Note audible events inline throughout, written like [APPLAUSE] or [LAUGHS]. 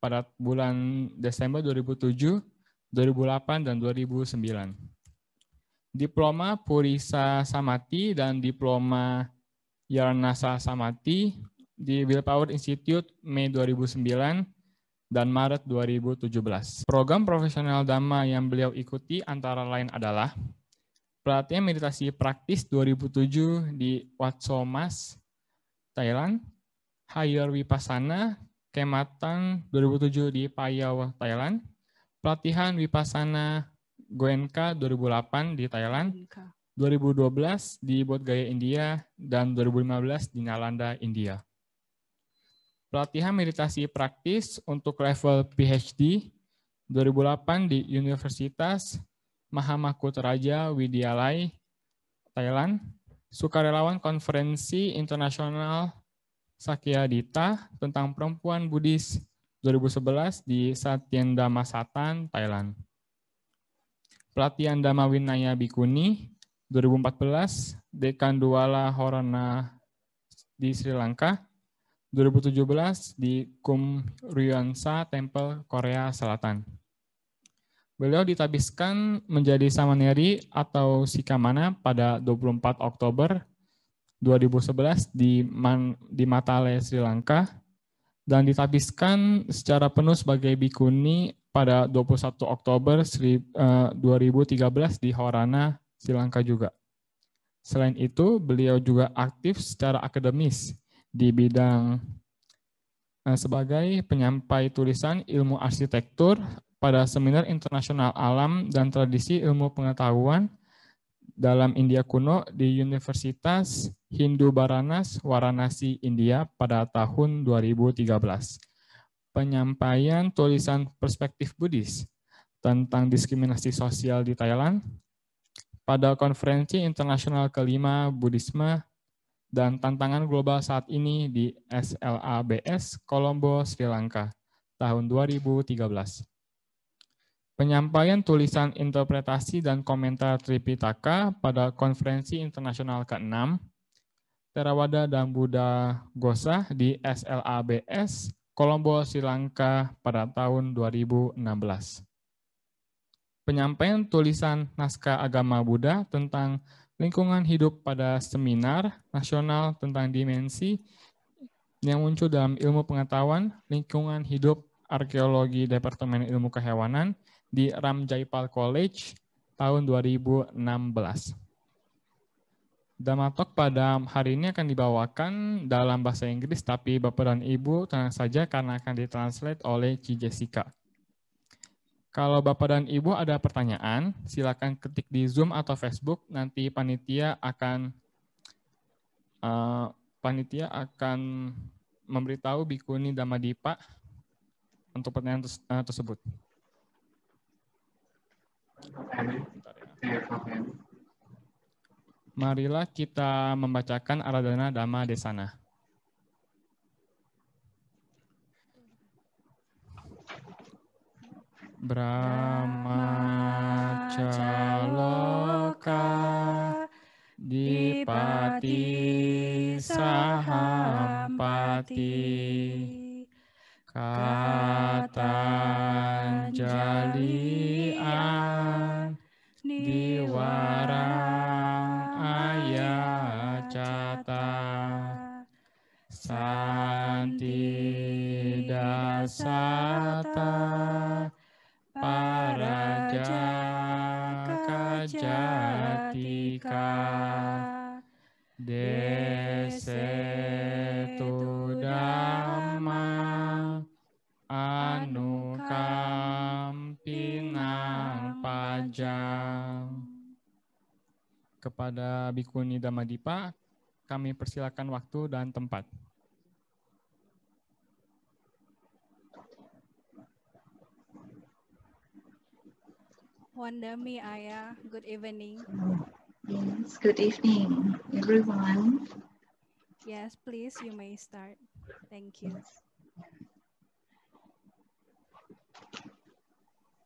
pada bulan Desember 2007, 2008, dan 2009. Diploma Purisa Samati dan Diploma Yarnasa Samati di Willpower Institute Mei 2009 dan Maret 2017. Program profesional Dhamma yang beliau ikuti antara lain adalah pelatihan meditasi praktis 2007 di Wat Somas, Thailand, Higher Vipassana Kematang 2007 di Payau, Thailand. Pelatihan Wipasana Goenka 2008 di Thailand. 2012 di Bodh Gaya, India, dan 2015 di Nalanda, India. Pelatihan meditasi praktis untuk level PhD 2008 di Universitas Raja Widyalai, Thailand. Sukarelawan Konferensi Internasional Sakya Dita tentang perempuan Buddhis 2011 di Satyen Satan, Thailand. Pelatihan Dhamma Winaya Bikuni 2014 Dekan Duala Horana di Sri Lanka 2017 di Kum Ryonsa Temple Korea Selatan. Beliau ditabiskan menjadi Samaneri atau Sikamana pada 24 Oktober 2011 di, Man, di Matale, Sri Lanka, dan ditapiskan secara penuh sebagai bikuni pada 21 Oktober 2013 eh, di Horana, Sri Lanka juga. Selain itu, beliau juga aktif secara akademis di bidang eh, sebagai penyampai tulisan ilmu arsitektur pada seminar internasional alam dan tradisi ilmu pengetahuan dalam India kuno di Universitas Hindu Baranas, Waranasi, India pada tahun 2013. Penyampaian tulisan perspektif Buddhis tentang diskriminasi sosial di Thailand pada konferensi internasional kelima Buddhisme dan tantangan global saat ini di SLABS Kolombo, Sri Lanka tahun 2013. Penyampaian tulisan interpretasi dan komentar Tripitaka pada konferensi internasional ke-6 Terawada dan Buddha Gosa di SLABS Kolombo, Sri Lanka pada tahun 2016. Penyampaian tulisan naskah agama Buddha tentang lingkungan hidup pada seminar nasional tentang dimensi yang muncul dalam ilmu pengetahuan lingkungan hidup arkeologi Departemen Ilmu Kehewanan di Ramjaipal College tahun 2016. Damatok pada hari ini akan dibawakan dalam bahasa Inggris, tapi Bapak dan Ibu tenang saja karena akan ditranslate oleh Ci Jessica. Kalau Bapak dan Ibu ada pertanyaan, silakan ketik di Zoom atau Facebook. Nanti panitia akan uh, panitia akan memberitahu Bikuni Damadipa untuk pertanyaan eh, tersebut marilah kita membacakan Aradana Dhamma Desana. Brahmacaloka Dipati Sahampati kata jalian diwarang cata santi dasata paraja kajatika desetu dhamma anukam pinang pajang kepada Bikuni Damadipa kami persilakan waktu dan tempat. Wandami Aya, uh, good evening. Yes, good evening, everyone. Yes, please, you may start. Thank you. Yes.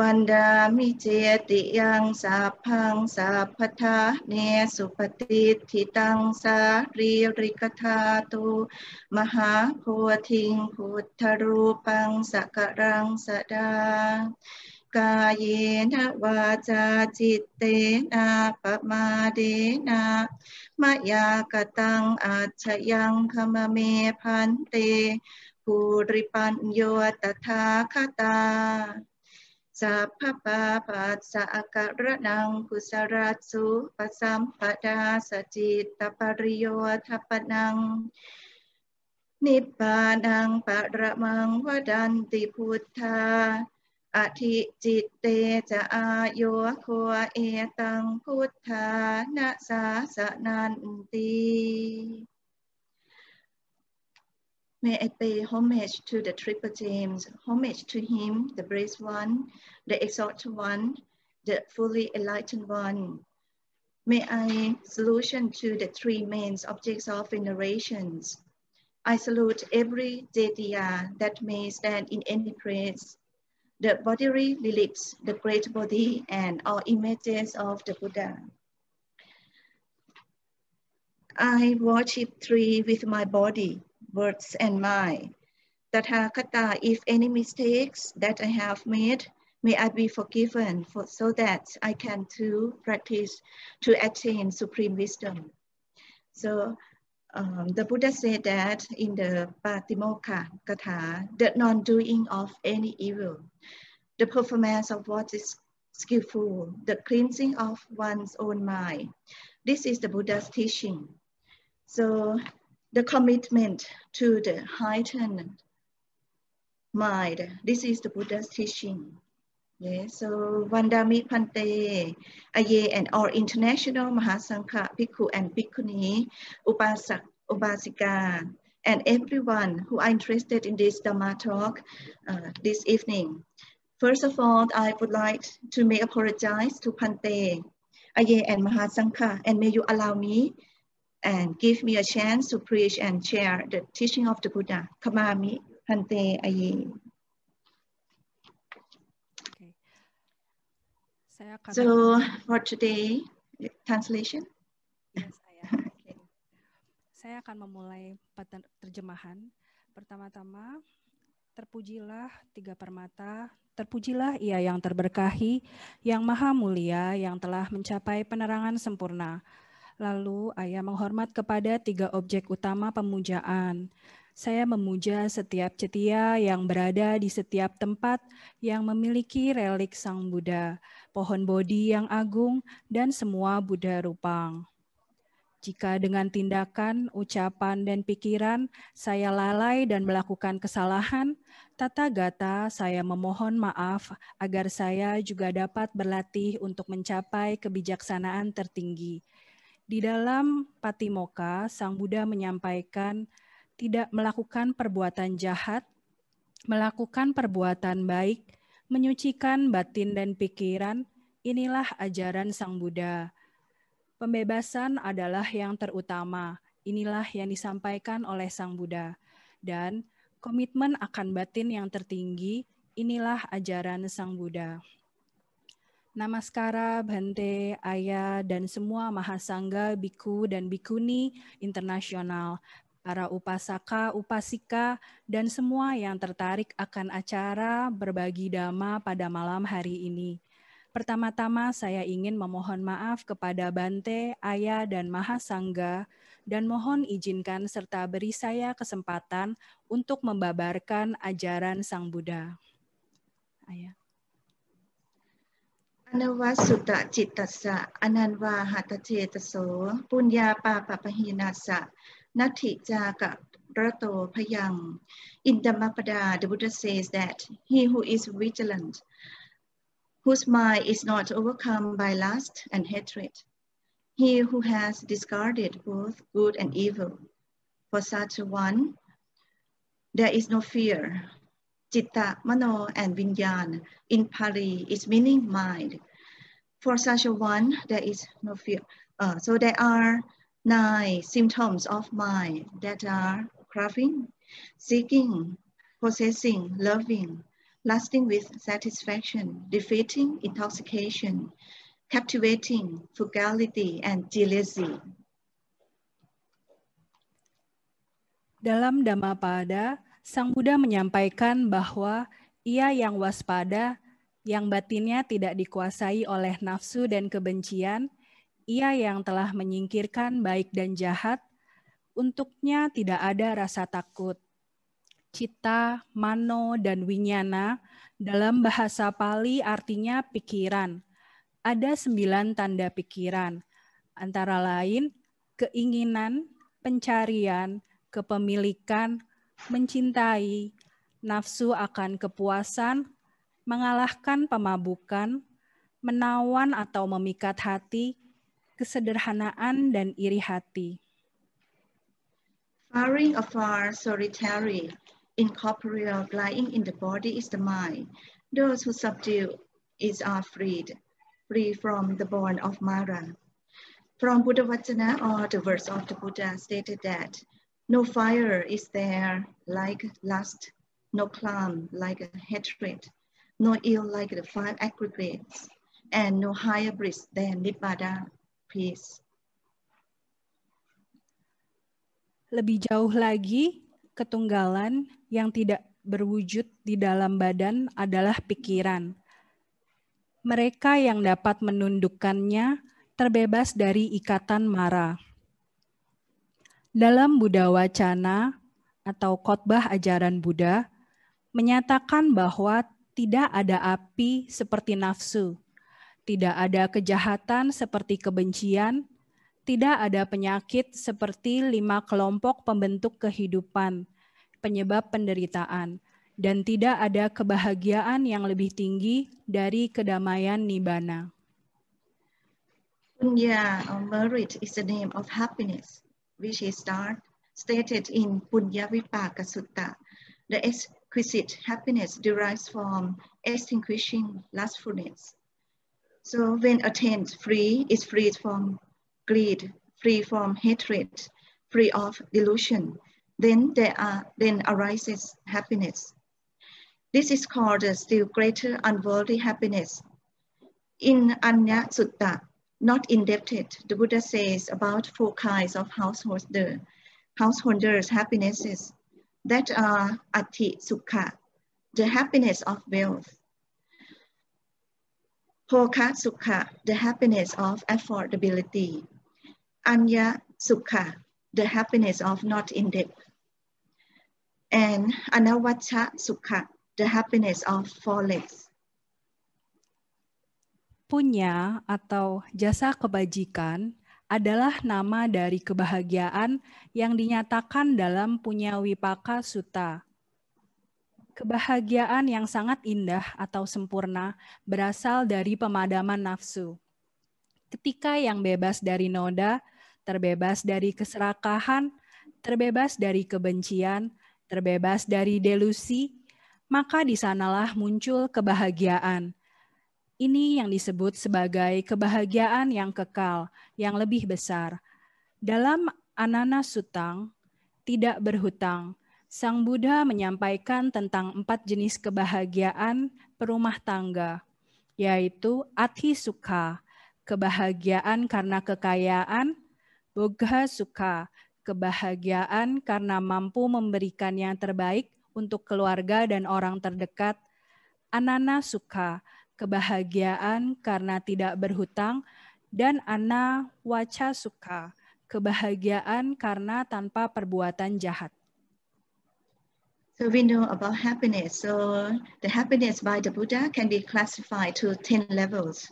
วันดามิเจติยังสาพังสาพทาเนสุปฏิทิตังสารีริกธาตุมหาโพธิงพุทธรูปังสักรังสดากายเยนวาจาจิตเตนะปะมาเดนะมายากตังอาชยังคมเมพันเต ภูริปัญโยตถาคตาสัพพะปาปัสสะอาการนังกุสราสุปสัมปดาสจิตตปริโยทัปนัง นิพพานังปะระมังวดันติพุทธาอธิจิตเตจะอาโยโคเอตังพุทธานะสาสนันตี May I pay homage to the triple James, homage to him, the brave one, the exalted one, the fully enlightened one. May I solution to the three main objects of venerations. I salute every deity uh, that may stand in any place, the bodily relics, the great body, and all images of the Buddha. I worship three with my body, words and mind. Tathagata, if any mistakes that I have made, may I be forgiven for, so that I can too practice to attain supreme wisdom. So um, the Buddha said that in the Patimokkha Katha, the non-doing of any evil, the performance of what is skillful, the cleansing of one's own mind. This is the Buddha's teaching. So the commitment to the heightened mind. This is the Buddha's teaching. Yeah, so Vandami Pante, Aye and all international Mahasangha, Bhikkhu and Bhikkhuni, Upasak, Upasika, and everyone who are interested in this Dhamma talk uh, this evening. First of all, I would like to make apologize to Pante, Aye and Mahasangha, and may you allow me and give me a chance to preach and share the teaching of the Buddha. Kamami Hante ayi. So for today, translation. Iya, [LAUGHS] saya akan memulai terjemahan. Pertama-tama, terpujilah tiga permata, terpujilah ia yang terberkahi, yang maha mulia, yang telah mencapai penerangan sempurna Lalu ayah menghormat kepada tiga objek utama pemujaan. Saya memuja setiap cetia yang berada di setiap tempat yang memiliki relik Sang Buddha, pohon bodi yang agung, dan semua Buddha rupang. Jika dengan tindakan, ucapan, dan pikiran saya lalai dan melakukan kesalahan, tata gata saya memohon maaf agar saya juga dapat berlatih untuk mencapai kebijaksanaan tertinggi, di dalam Patimoka, Sang Buddha menyampaikan tidak melakukan perbuatan jahat, melakukan perbuatan baik, menyucikan batin dan pikiran, inilah ajaran Sang Buddha. Pembebasan adalah yang terutama. Inilah yang disampaikan oleh Sang Buddha. Dan komitmen akan batin yang tertinggi, inilah ajaran Sang Buddha. Namaskara, Bhante, Ayah, dan semua Mahasangga, Biku, dan Bikuni Internasional, para upasaka, upasika, dan semua yang tertarik akan acara berbagi dhamma pada malam hari ini. Pertama-tama saya ingin memohon maaf kepada Bante, Ayah, dan Mahasangga dan mohon izinkan serta beri saya kesempatan untuk membabarkan ajaran Sang Buddha. Ayah. อนวัสุตจิตตสะอนันวาหัตเจตโสปุญญาปาปปหีนาสะนัตถิจากะระโตพยัง In the the Buddha says that he who is vigilant, whose mind is not overcome by lust and hatred, he who has discarded both good and evil, for such a one, there is no fear, Citta, Mano, and Vinyan in Pali, is meaning mind. For such a one, there is no fear. Uh, so there are nine symptoms of mind that are craving, seeking, possessing, loving, lasting with satisfaction, defeating intoxication, captivating, frugality, and jealousy. Dalam Dhammapada, Sang Buddha menyampaikan bahwa ia yang waspada, yang batinnya tidak dikuasai oleh nafsu dan kebencian, ia yang telah menyingkirkan baik dan jahat, untuknya tidak ada rasa takut. Cita, mano, dan winyana dalam bahasa Pali artinya pikiran. Ada sembilan tanda pikiran, antara lain keinginan, pencarian, kepemilikan, mencintai, nafsu akan kepuasan, mengalahkan pemabukan, menawan atau memikat hati, kesederhanaan dan iri hati. Firing afar solitary, incorporeal lying in the body is the mind. Those who subdue is are freed, free from the bond of Mara. From Buddha Vajana or the words of the Buddha stated that No fire is there like lust, no clam like hatred, no ill like the five aggregates, and no higher bliss than Nibbada, peace. Lebih jauh lagi, ketunggalan yang tidak berwujud di dalam badan adalah pikiran. Mereka yang dapat menundukkannya terbebas dari ikatan mara dalam Buddha Wacana atau khotbah ajaran Buddha menyatakan bahwa tidak ada api seperti nafsu, tidak ada kejahatan seperti kebencian, tidak ada penyakit seperti lima kelompok pembentuk kehidupan, penyebab penderitaan, dan tidak ada kebahagiaan yang lebih tinggi dari kedamaian nibbana. Yeah, merit is the name of happiness. which is not stated in Punya Vipaka Sutta. The exquisite happiness derives from extinguishing lustfulness. So when attained, free is freed from greed, free from hatred, free of delusion, then there are then arises happiness. This is called a still greater unworldly happiness. In Anya Sutta, not indebted. The Buddha says about four kinds of the householders' happinesses that are ati sukha, the happiness of wealth, poka Sukha, the happiness of affordability. Anya Sukha, the happiness of not in debt. And Anavacha Sukha, the happiness of forex. punya atau jasa kebajikan adalah nama dari kebahagiaan yang dinyatakan dalam punya Wipaka suta. Kebahagiaan yang sangat indah atau sempurna berasal dari pemadaman nafsu. Ketika yang bebas dari noda, terbebas dari keserakahan, terbebas dari kebencian, terbebas dari delusi, maka di sanalah muncul kebahagiaan – ini yang disebut sebagai kebahagiaan yang kekal, yang lebih besar. Dalam Anana Sutang, tidak berhutang, Sang Buddha menyampaikan tentang empat jenis kebahagiaan perumah tangga, yaitu Athi Sukha, kebahagiaan karena kekayaan, Bogha Sukha, kebahagiaan karena mampu memberikan yang terbaik untuk keluarga dan orang terdekat, Anana Sukha, kebahagiaan karena tidak berhutang, dan ana waca suka, kebahagiaan karena tanpa perbuatan jahat. So we know about happiness. So the happiness by the Buddha can be classified to 10 levels.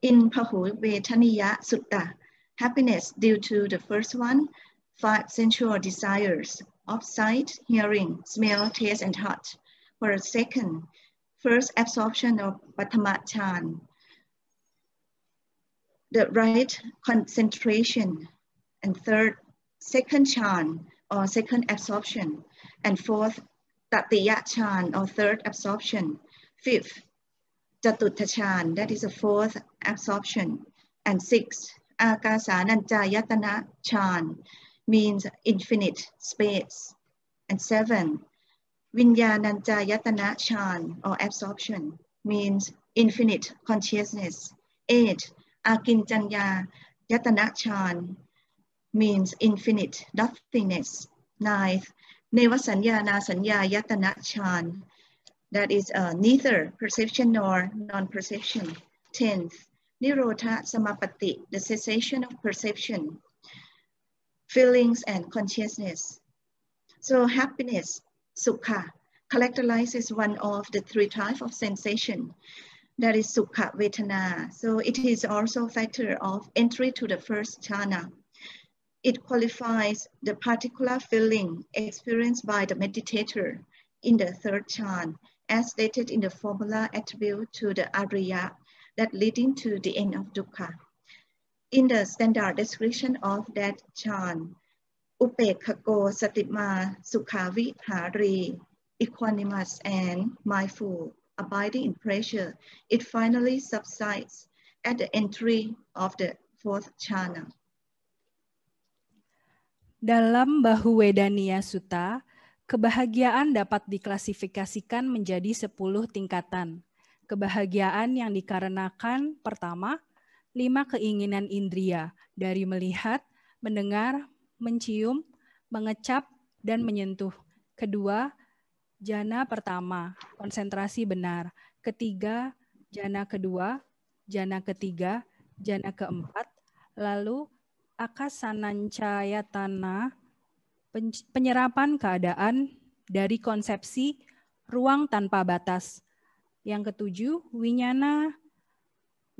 In Pahuvetaniya Sutta, happiness due to the first one, five sensual desires of sight, hearing, smell, taste, and touch. For a second, First, absorption of Pathama Chan. The right concentration. And third, second Chan or second absorption. And fourth, Tatiya Chan or third absorption. Fifth, Jatutta Chan, that is the fourth absorption. And sixth, Akasananjayatana Chan, means infinite space. And seven, Vinyananta Yatana Chan or absorption means infinite consciousness. Eight, Akinjanya Yatana Chan means infinite nothingness. Ninth, Nevasanyana Sanya Yatana Chan that is uh, neither perception nor non-perception. Tenth, Nirota Samapatti, the cessation of perception, feelings and consciousness. So happiness Sukha characterizes one of the three types of sensation. That is Sukha Vetana. So it is also factor of entry to the first jhana. It qualifies the particular feeling experienced by the meditator in the third jhana, as stated in the formula attributed to the Arya that leading to the end of dukkha. In the standard description of that jhana, อุเปกโกสติมาสุขาวิหารี equanimous and mindful abiding in pressure, it finally subsides at the entry of the fourth chana. Dalam bahu wedania suta kebahagiaan dapat diklasifikasikan menjadi 10 tingkatan. Kebahagiaan yang dikarenakan pertama, lima keinginan indria dari melihat, mendengar, mencium, mengecap, dan menyentuh. Kedua, jana pertama, konsentrasi benar. Ketiga, jana kedua, jana ketiga, jana keempat, lalu akasancaya tanah, penyerapan keadaan dari konsepsi ruang tanpa batas. Yang ketujuh, winyana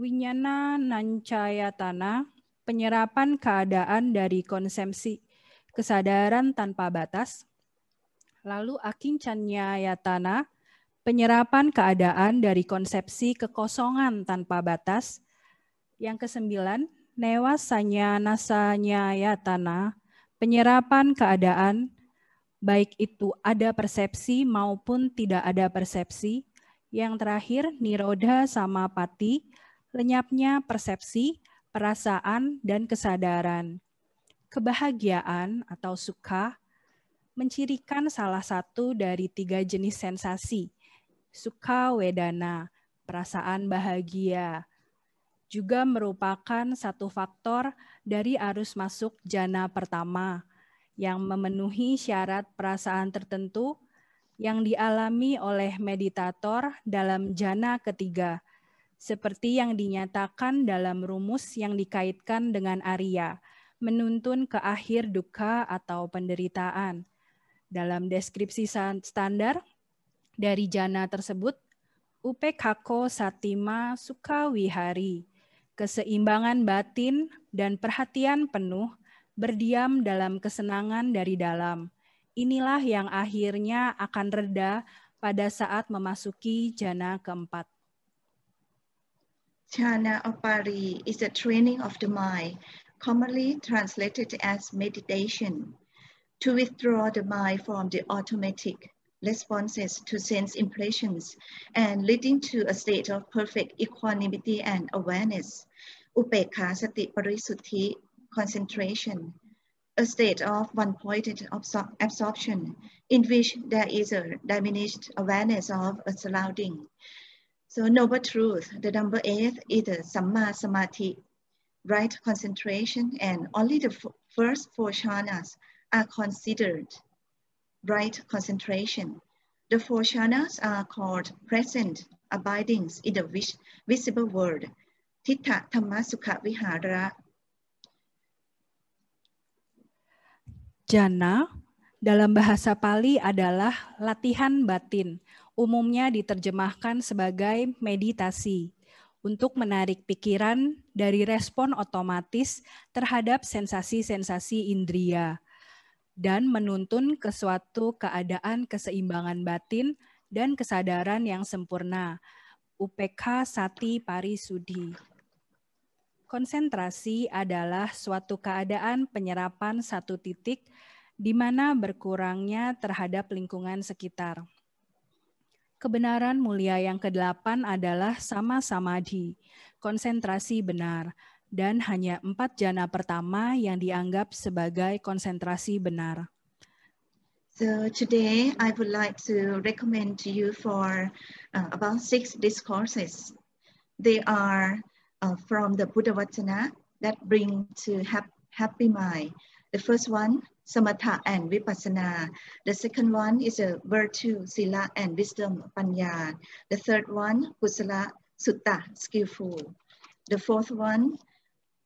winyana nancaya tanah, penyerapan keadaan dari konsepsi kesadaran tanpa batas, lalu yatana penyerapan keadaan dari konsepsi kekosongan tanpa batas, yang kesembilan, newasanya nasanya yatana penyerapan keadaan baik itu ada persepsi maupun tidak ada persepsi. Yang terakhir, niroda sama pati, lenyapnya persepsi, perasaan, dan kesadaran. Kebahagiaan atau suka mencirikan salah satu dari tiga jenis sensasi, suka wedana, perasaan bahagia, juga merupakan satu faktor dari arus masuk jana pertama yang memenuhi syarat perasaan tertentu yang dialami oleh meditator dalam jana ketiga, seperti yang dinyatakan dalam rumus yang dikaitkan dengan Arya, menuntun ke akhir duka atau penderitaan. Dalam deskripsi standar dari jana tersebut, upekako satima Sukawihari keseimbangan batin dan perhatian penuh berdiam dalam kesenangan dari dalam. Inilah yang akhirnya akan reda pada saat memasuki jana keempat. Chana or is a training of the mind, commonly translated as meditation, to withdraw the mind from the automatic responses to sense impressions and leading to a state of perfect equanimity and awareness, upekha sati parisuddhi concentration, a state of one-pointed absor absorption in which there is a diminished awareness of a surrounding, so noble truth, the number eight is the Samma Samadhi, right concentration, and only the first four jhanas are considered right concentration. The four jhanas are called present abidings in the vis visible world, Titta Dhamma Sukha Vihara. Jana dalam bahasa Pali adalah latihan batin umumnya diterjemahkan sebagai meditasi untuk menarik pikiran dari respon otomatis terhadap sensasi-sensasi indria dan menuntun ke suatu keadaan keseimbangan batin dan kesadaran yang sempurna. UPK Sati Parisudi. Konsentrasi adalah suatu keadaan penyerapan satu titik di mana berkurangnya terhadap lingkungan sekitar. Kebenaran mulia yang kedelapan adalah sama samadhi, konsentrasi benar, dan hanya empat jana pertama yang dianggap sebagai konsentrasi benar. So today I would like to recommend to you for uh, about six discourses. They are uh, from the Buddha Vatana that bring to happy mind. The first one samatha and vipassana. The second one is a virtue, sila and wisdom, panya. The third one, kusala, sutta, skillful. The fourth one,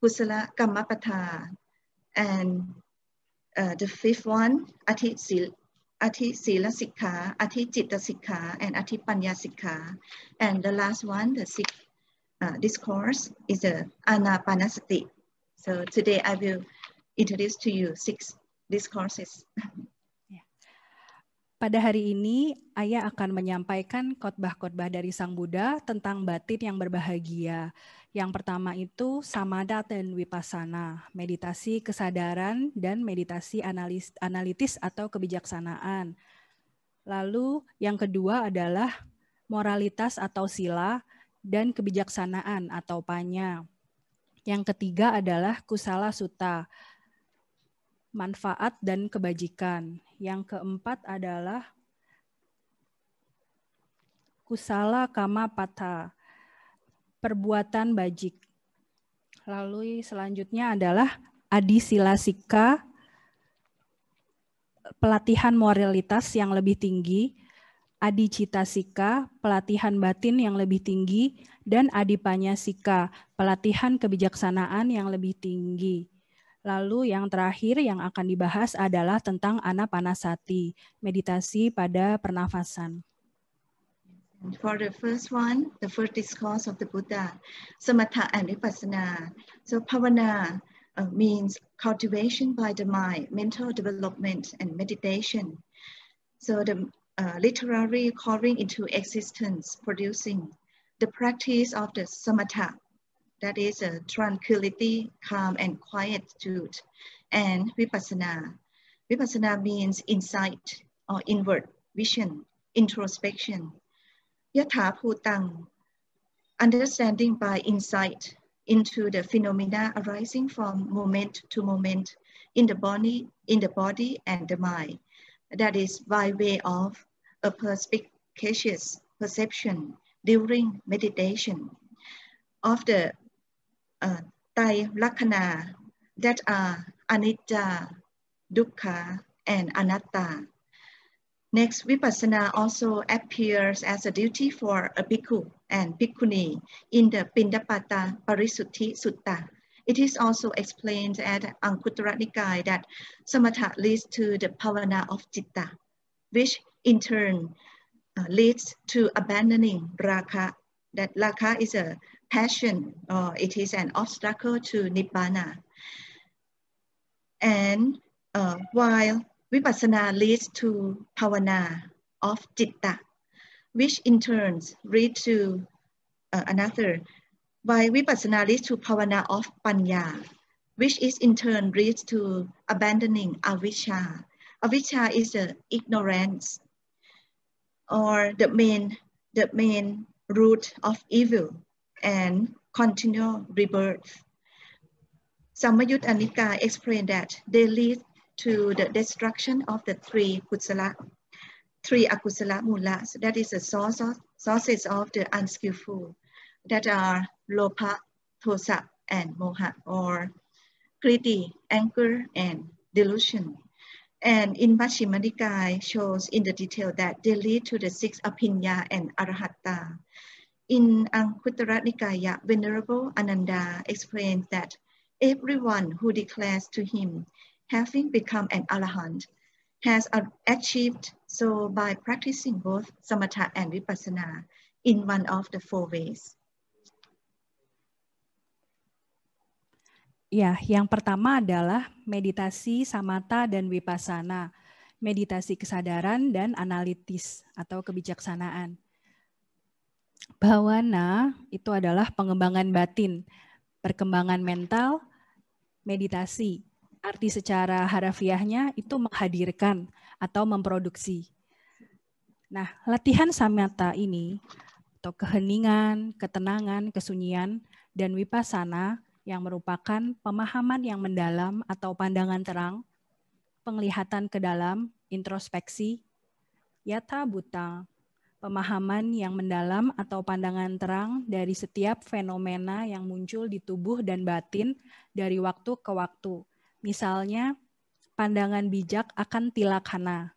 kusala, kamapata. And uh, the fifth one, ati sila, ati sila sikha, ati citta sikha, and ati panya sikha. And the last one, the sixth uh, is the anapanasati. So today I will introduce to you six discourses. Ya. Pada hari ini, Ayah akan menyampaikan khotbah-khotbah dari Sang Buddha tentang batin yang berbahagia. Yang pertama itu Samadha dan Vipassana, meditasi kesadaran dan meditasi analis, analitis atau kebijaksanaan. Lalu yang kedua adalah moralitas atau sila dan kebijaksanaan atau panya. Yang ketiga adalah kusala sutta, manfaat dan kebajikan. Yang keempat adalah kusala kama pata, perbuatan bajik. Lalu selanjutnya adalah adisilasika, pelatihan moralitas yang lebih tinggi, adicita sika, pelatihan batin yang lebih tinggi, dan adipanya sika, pelatihan kebijaksanaan yang lebih tinggi. Lalu yang terakhir yang akan dibahas adalah tentang anapanasati, meditasi pada pernafasan. For the first one, the first discourse of the Buddha, samatha and vipassana. So pavana uh, means cultivation by the mind, mental development and meditation. So the uh, literary calling into existence, producing the practice of the samatha that is a tranquility, calm and quietude, and vipassana. Vipassana means insight or inward vision, introspection. Yatha Bhutang, understanding by insight into the phenomena arising from moment to moment in the body, in the body and the mind. That is by way of a perspicacious perception during meditation of the tai lakana that are anicca, dukkha, and anatta. Next, vipassana also appears as a duty for a bhikkhu and bhikkhuni in the Pindapata Parisuddhi Sutta. It is also explained at Anguttara Nikaya that samatha leads to the pavana of citta, which in turn uh, leads to abandoning raka. That raka is a passion, uh, it is an obstacle to Nibbana. And uh, while Vipassana leads to Bhavana of Jitta, which in turn leads to uh, another, while Vipassana leads to Bhavana of Panya, which is in turn leads to abandoning Avicca. Avicca is the ignorance or the main, the main root of evil and continual rebirth. Samayut and Nikaya explain that they lead to the destruction of the three kusala, three akusala mulas, that is the source of, sources of the unskillful, that are lopa, tosa, and moha, or greedy, anger, and delusion. And in Pachima Nikaya shows in the detail that they lead to the six apinya and arahata, In Anguttara Nikaya, Venerable Ananda explains that everyone who declares to him, having become an arahant, has achieved so by practicing both samatha and vipassana in one of the four ways. Ya, yang pertama adalah meditasi samata dan vipassana, meditasi kesadaran dan analitis atau kebijaksanaan. Bawana itu adalah pengembangan batin, perkembangan mental, meditasi. Arti secara harafiahnya itu menghadirkan atau memproduksi. Nah, latihan samyata ini atau keheningan, ketenangan, kesunyian, dan wipasana yang merupakan pemahaman yang mendalam atau pandangan terang, penglihatan ke dalam, introspeksi, yata buta, pemahaman yang mendalam atau pandangan terang dari setiap fenomena yang muncul di tubuh dan batin dari waktu ke waktu. Misalnya, pandangan bijak akan tilakana.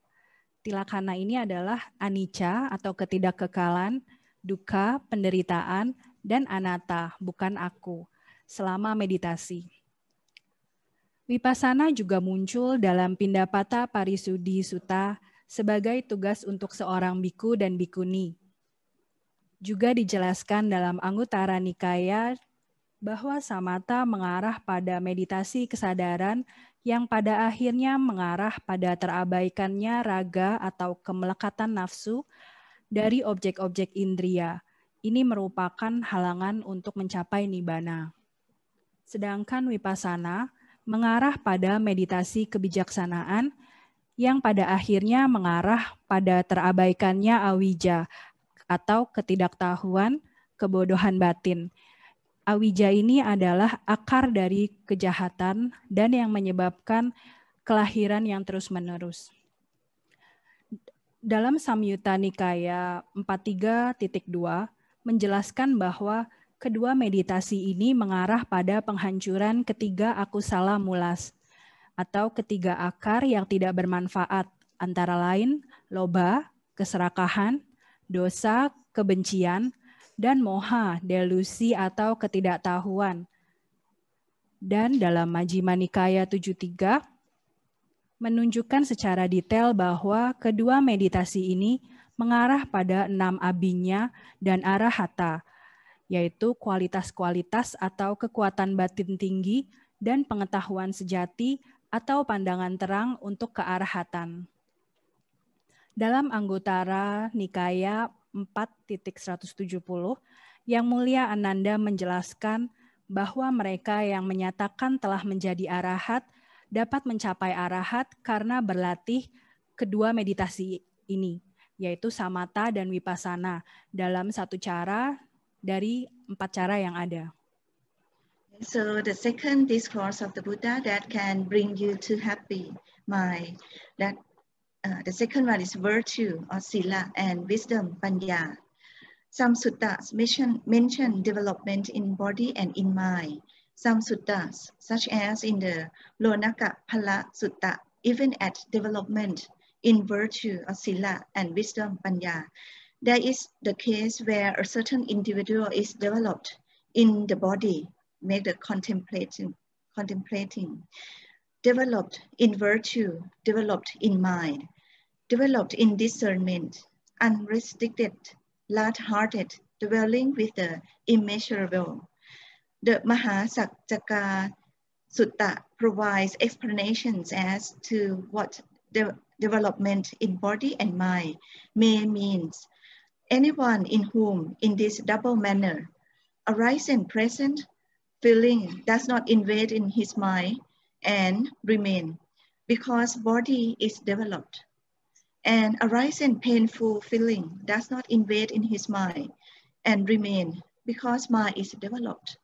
Tilakana ini adalah anicca atau ketidakkekalan, duka, penderitaan, dan anata bukan aku, selama meditasi. Wipasana juga muncul dalam Pindapata Parisudi Sutta sebagai tugas untuk seorang biku dan bikuni. Juga dijelaskan dalam Anguttara Nikaya bahwa samata mengarah pada meditasi kesadaran yang pada akhirnya mengarah pada terabaikannya raga atau kemelekatan nafsu dari objek-objek indria. Ini merupakan halangan untuk mencapai nibana. Sedangkan wipasana mengarah pada meditasi kebijaksanaan yang pada akhirnya mengarah pada terabaikannya awija atau ketidaktahuan kebodohan batin. Awija ini adalah akar dari kejahatan dan yang menyebabkan kelahiran yang terus-menerus. Dalam Samyutta Nikaya 43.2 menjelaskan bahwa kedua meditasi ini mengarah pada penghancuran ketiga aku salah mulas, atau ketiga akar yang tidak bermanfaat, antara lain loba, keserakahan, dosa, kebencian, dan moha, delusi atau ketidaktahuan. Dan dalam Majjhima Nikaya 73 menunjukkan secara detail bahwa kedua meditasi ini mengarah pada enam abinya dan arah hatta, yaitu kualitas-kualitas atau kekuatan batin tinggi dan pengetahuan sejati atau pandangan terang untuk kearhatan. Dalam Anggutara Nikaya 4.170, Yang Mulia Ananda menjelaskan bahwa mereka yang menyatakan telah menjadi arahat dapat mencapai arahat karena berlatih kedua meditasi ini, yaitu samata dan wipasana, dalam satu cara dari empat cara yang ada. So the second discourse of the Buddha that can bring you to happy mind, that uh, the second one is virtue or sila and wisdom, panya. Some suttas mention, mention development in body and in mind. Some suttas, such as in the Lonaka Pala Sutta, even at development in virtue or sila and wisdom, panya, there is the case where a certain individual is developed in the body make the contemplating, contemplating developed in virtue, developed in mind, developed in discernment, unrestricted, light hearted dwelling with the immeasurable. The Mahasakjaka Sutta provides explanations as to what the development in body and mind may mean. Anyone in whom, in this double manner, arise and present feeling does not invade in his mind and remain because body is developed. And arising painful feeling does not invade in his mind and remain because mind is developed.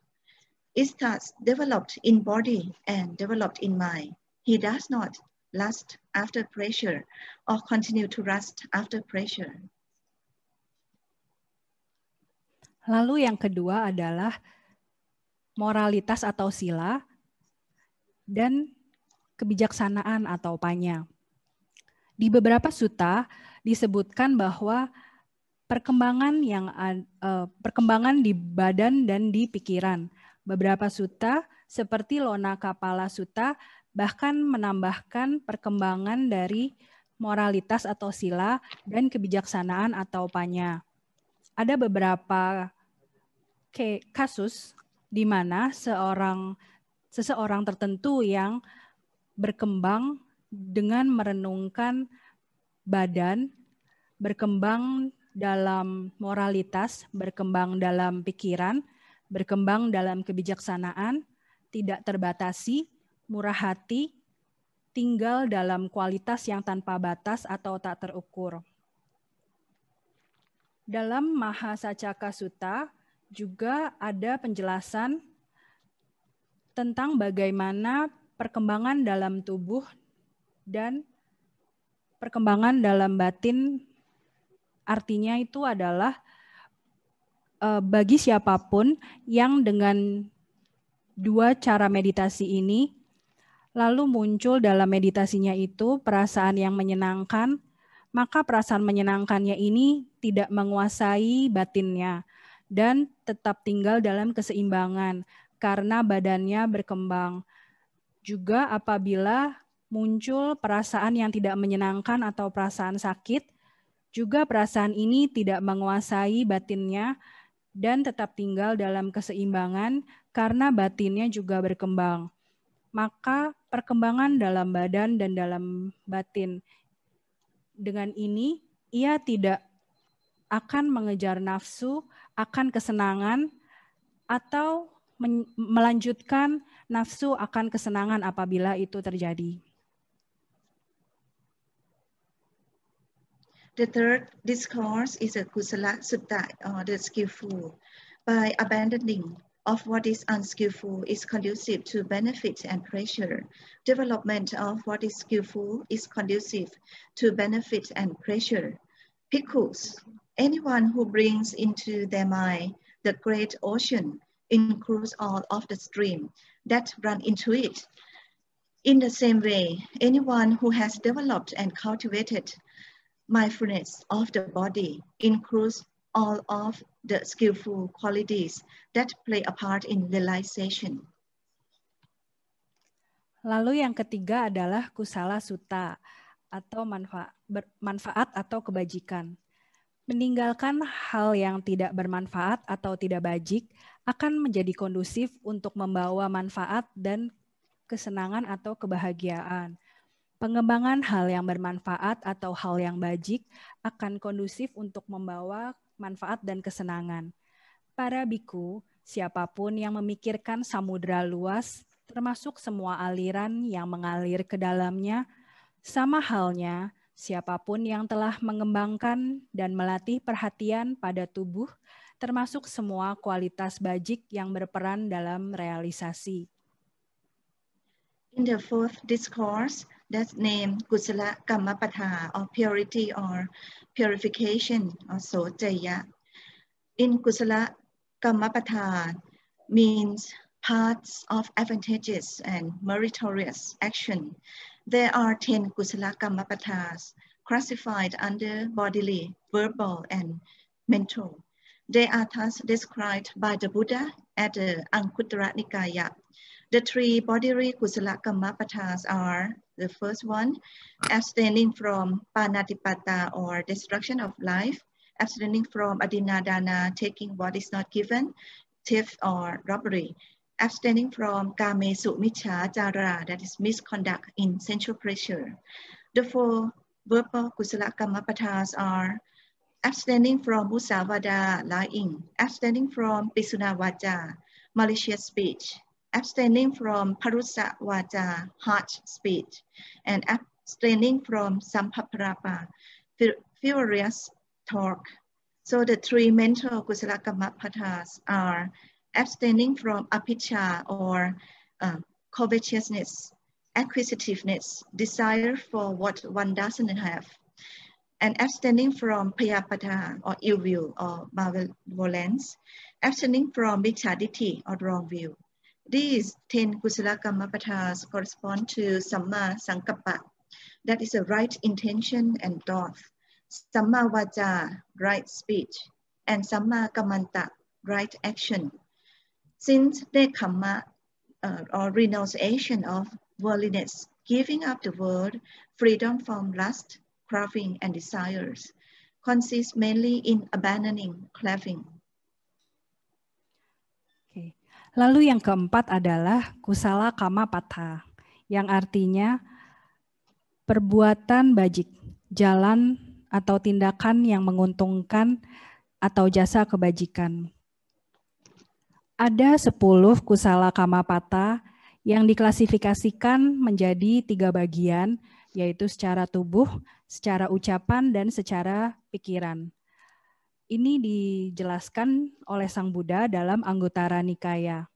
It starts developed in body and developed in mind. He does not lust after pressure or continue to last after pressure. Lalu yang kedua adalah moralitas atau sila, dan kebijaksanaan atau panya. Di beberapa suta disebutkan bahwa perkembangan yang eh, perkembangan di badan dan di pikiran. Beberapa suta seperti Lona Kapala Suta bahkan menambahkan perkembangan dari moralitas atau sila dan kebijaksanaan atau panya. Ada beberapa kasus di mana seorang seseorang tertentu yang berkembang dengan merenungkan badan, berkembang dalam moralitas, berkembang dalam pikiran, berkembang dalam kebijaksanaan, tidak terbatasi, murah hati, tinggal dalam kualitas yang tanpa batas atau tak terukur. Dalam Mahasacaka Sutta, juga ada penjelasan tentang bagaimana perkembangan dalam tubuh dan perkembangan dalam batin artinya itu adalah eh, bagi siapapun yang dengan dua cara meditasi ini lalu muncul dalam meditasinya itu perasaan yang menyenangkan maka perasaan menyenangkannya ini tidak menguasai batinnya dan tetap tinggal dalam keseimbangan karena badannya berkembang. Juga apabila muncul perasaan yang tidak menyenangkan atau perasaan sakit, juga perasaan ini tidak menguasai batinnya dan tetap tinggal dalam keseimbangan karena batinnya juga berkembang. Maka perkembangan dalam badan dan dalam batin. Dengan ini, ia tidak akan mengejar nafsu akan kesenangan atau melanjutkan nafsu akan kesenangan apabila itu terjadi. The third discourse is a kusala sutta or uh, the skillful. By abandoning of what is unskillful is conducive to benefit and pleasure. Development of what is skillful is conducive to benefit and pleasure. Pickles Anyone who brings into their mind the great ocean includes all of the stream that run into it. In the same way, anyone who has developed and cultivated mindfulness of the body includes all of the skillful qualities that play a part in realization. Lalu yang ketiga adalah kusala suta atau manfaat atau kebajikan. Meninggalkan hal yang tidak bermanfaat atau tidak bajik akan menjadi kondusif untuk membawa manfaat dan kesenangan atau kebahagiaan. Pengembangan hal yang bermanfaat atau hal yang bajik akan kondusif untuk membawa manfaat dan kesenangan. Para biku, siapapun yang memikirkan samudra luas, termasuk semua aliran yang mengalir ke dalamnya, sama halnya Siapapun yang telah mengembangkan dan melatih perhatian pada tubuh, termasuk semua kualitas bajik yang berperan dalam realisasi. In the fourth discourse, that's named Kusala Kammapatha or purity or purification or sojaya. In Kusala Kammapatha means paths of advantageous and meritorious action There are 10 Kusala Kammapathas classified under bodily, verbal, and mental. They are thus described by the Buddha at the Anguttara Nikaya. The three bodily Kusala Kammapathas are the first one, abstaining from panatipata or destruction of life, abstaining from adinadana, taking what is not given, theft or robbery, abstaining from kame sumicha jara, that is misconduct in sensual pleasure. The four verbal kusala kamapathas are abstaining from musavada lying, abstaining from pisuna vaja, malicious speech, abstaining from parusa vaja, harsh speech, and abstaining from sampaprapa, furious talk. So the three mental kusala kamapathas are abstaining from apicha or uh, covetousness, acquisitiveness, desire for what one doesn't have, and abstaining from payapata or ill will or malevolence, abstaining from vichaditi or wrong view. These 10 kusala kammapatas correspond to samma sankappa, that is a right intention and thought, samma vaja, right speech, and samma kamanta, right action. Since they come up, uh, or renunciation of worldliness, giving up the world, freedom from lust, craving, and desires, consists mainly in abandoning craving. Lalu yang keempat adalah kusala kama patha, yang artinya perbuatan bajik, jalan atau tindakan yang menguntungkan atau jasa kebajikan. Ada 10 kusala pata yang diklasifikasikan menjadi tiga bagian, yaitu secara tubuh, secara ucapan, dan secara pikiran. Ini dijelaskan oleh Sang Buddha dalam Anggotara Nikaya.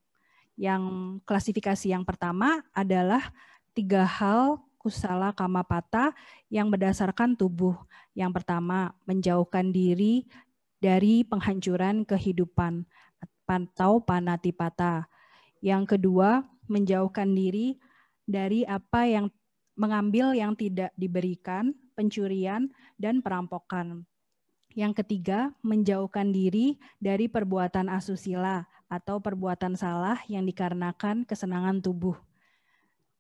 Yang klasifikasi yang pertama adalah tiga hal kusala pata yang berdasarkan tubuh. Yang pertama, menjauhkan diri dari penghancuran kehidupan atau panatipata. Yang kedua, menjauhkan diri dari apa yang mengambil yang tidak diberikan, pencurian, dan perampokan. Yang ketiga, menjauhkan diri dari perbuatan asusila atau perbuatan salah yang dikarenakan kesenangan tubuh.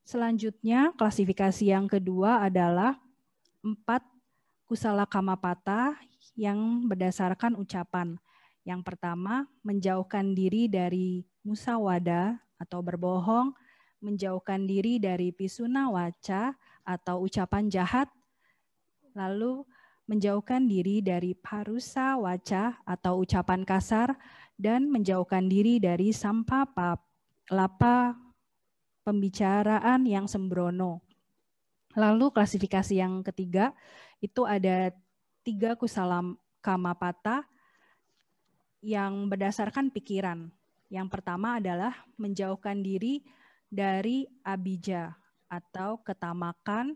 Selanjutnya, klasifikasi yang kedua adalah empat kusala kamapata yang berdasarkan ucapan. Yang pertama, menjauhkan diri dari musawada atau berbohong, menjauhkan diri dari pisuna waca atau ucapan jahat, lalu menjauhkan diri dari parusa waca atau ucapan kasar, dan menjauhkan diri dari sampah lapa pembicaraan yang sembrono. Lalu klasifikasi yang ketiga itu ada tiga kusalam kamapata, yang berdasarkan pikiran. Yang pertama adalah menjauhkan diri dari abija atau ketamakan,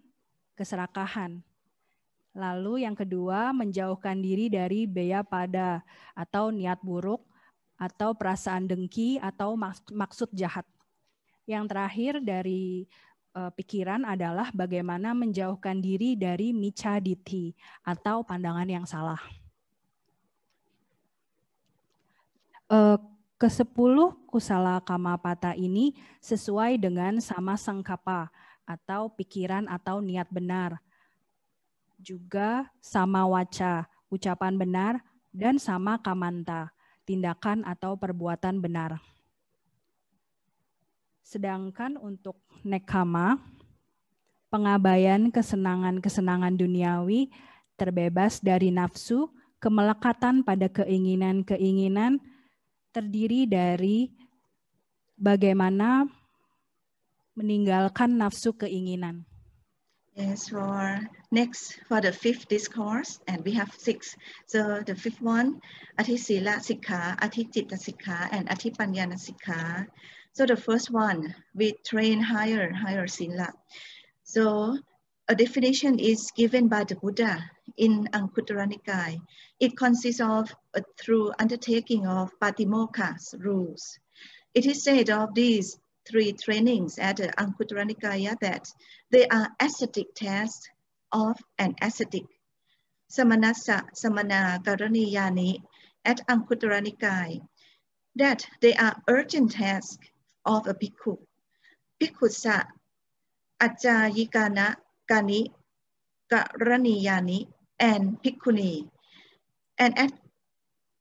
keserakahan. Lalu yang kedua, menjauhkan diri dari bea pada atau niat buruk atau perasaan dengki atau maksud jahat. Yang terakhir dari eh, pikiran adalah bagaimana menjauhkan diri dari micaditi atau pandangan yang salah. eh, ke sepuluh kusala pata ini sesuai dengan sama sangkapa atau pikiran atau niat benar. Juga sama waca, ucapan benar, dan sama kamanta, tindakan atau perbuatan benar. Sedangkan untuk nekama, pengabaian kesenangan-kesenangan duniawi terbebas dari nafsu, kemelekatan pada keinginan-keinginan, terdiri dari bagaimana meninggalkan nafsu keinginan. Yes, for next for the fifth discourse, and we have six. So the fifth one, ati sila Sikha, ati citta Sikha, and ati panyana Sikha. So the first one, we train higher, higher sila. So a definition is given by the Buddha in Anguttara Nikaya. It consists of uh, through undertaking of Patimokkhas rules. It is said of these three trainings at uh, Anguttara Nikaya that they are ascetic tests of an ascetic. Samanasa Samana garaniyani at Anguttara Nikaya that they are urgent tasks of a bhikkhu. Bhikkhusa Ajayikana Kani and Piccuni, and at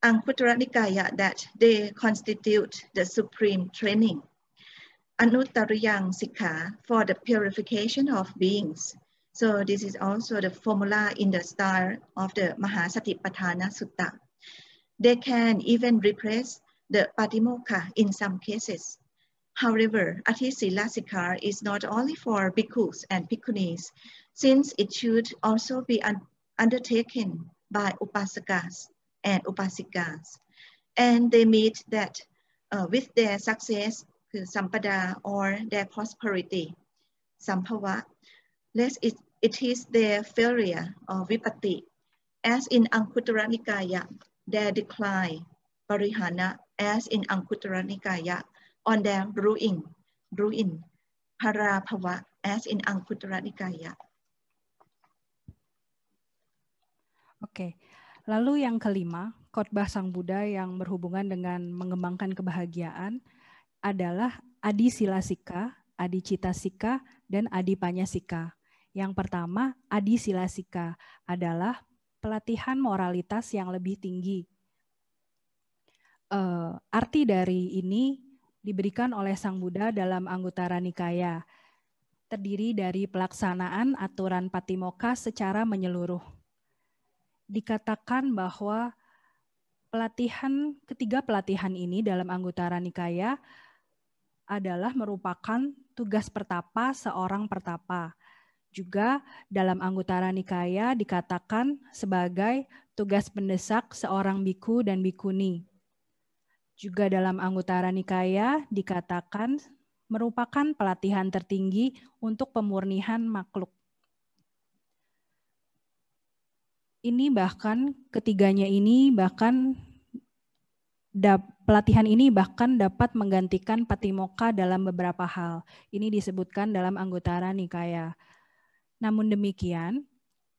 Anguttara Nikaya that they constitute the supreme training, Anuttarayang Sikha for the purification of beings. So this is also the formula in the style of the Mahasatipatthana Sutta. They can even replace the patimokkha in some cases. However, Atisila Sikha is not only for bhikkhus and bhikkhunis, since it should also be undertaken by upasakas and upasikas. And they meet that uh, with their success, uh, sampada, or their prosperity, sampava, less it, it is their failure or vipatti. As in Ankuttara Nikaya, their decline, parihana, as in Ankuttara Nikaya, on their ruin, ruin, parapava, as in Ankuttara Nikaya. Oke. Lalu yang kelima, khotbah Sang Buddha yang berhubungan dengan mengembangkan kebahagiaan adalah Adi Silasika, Adi cita sika, dan Adi panya sika. Yang pertama, Adi Silasika adalah pelatihan moralitas yang lebih tinggi. Eh, arti dari ini diberikan oleh Sang Buddha dalam anggota Nikaya, terdiri dari pelaksanaan aturan patimoka secara menyeluruh dikatakan bahwa pelatihan ketiga pelatihan ini dalam anggota Ranikaya adalah merupakan tugas pertapa seorang pertapa. Juga dalam anggota Ranikaya dikatakan sebagai tugas pendesak seorang biku dan bikuni. Juga dalam anggota Ranikaya dikatakan merupakan pelatihan tertinggi untuk pemurnihan makhluk. ini bahkan ketiganya ini bahkan da, pelatihan ini bahkan dapat menggantikan patimoka dalam beberapa hal. Ini disebutkan dalam anggota Nikaya. Namun demikian,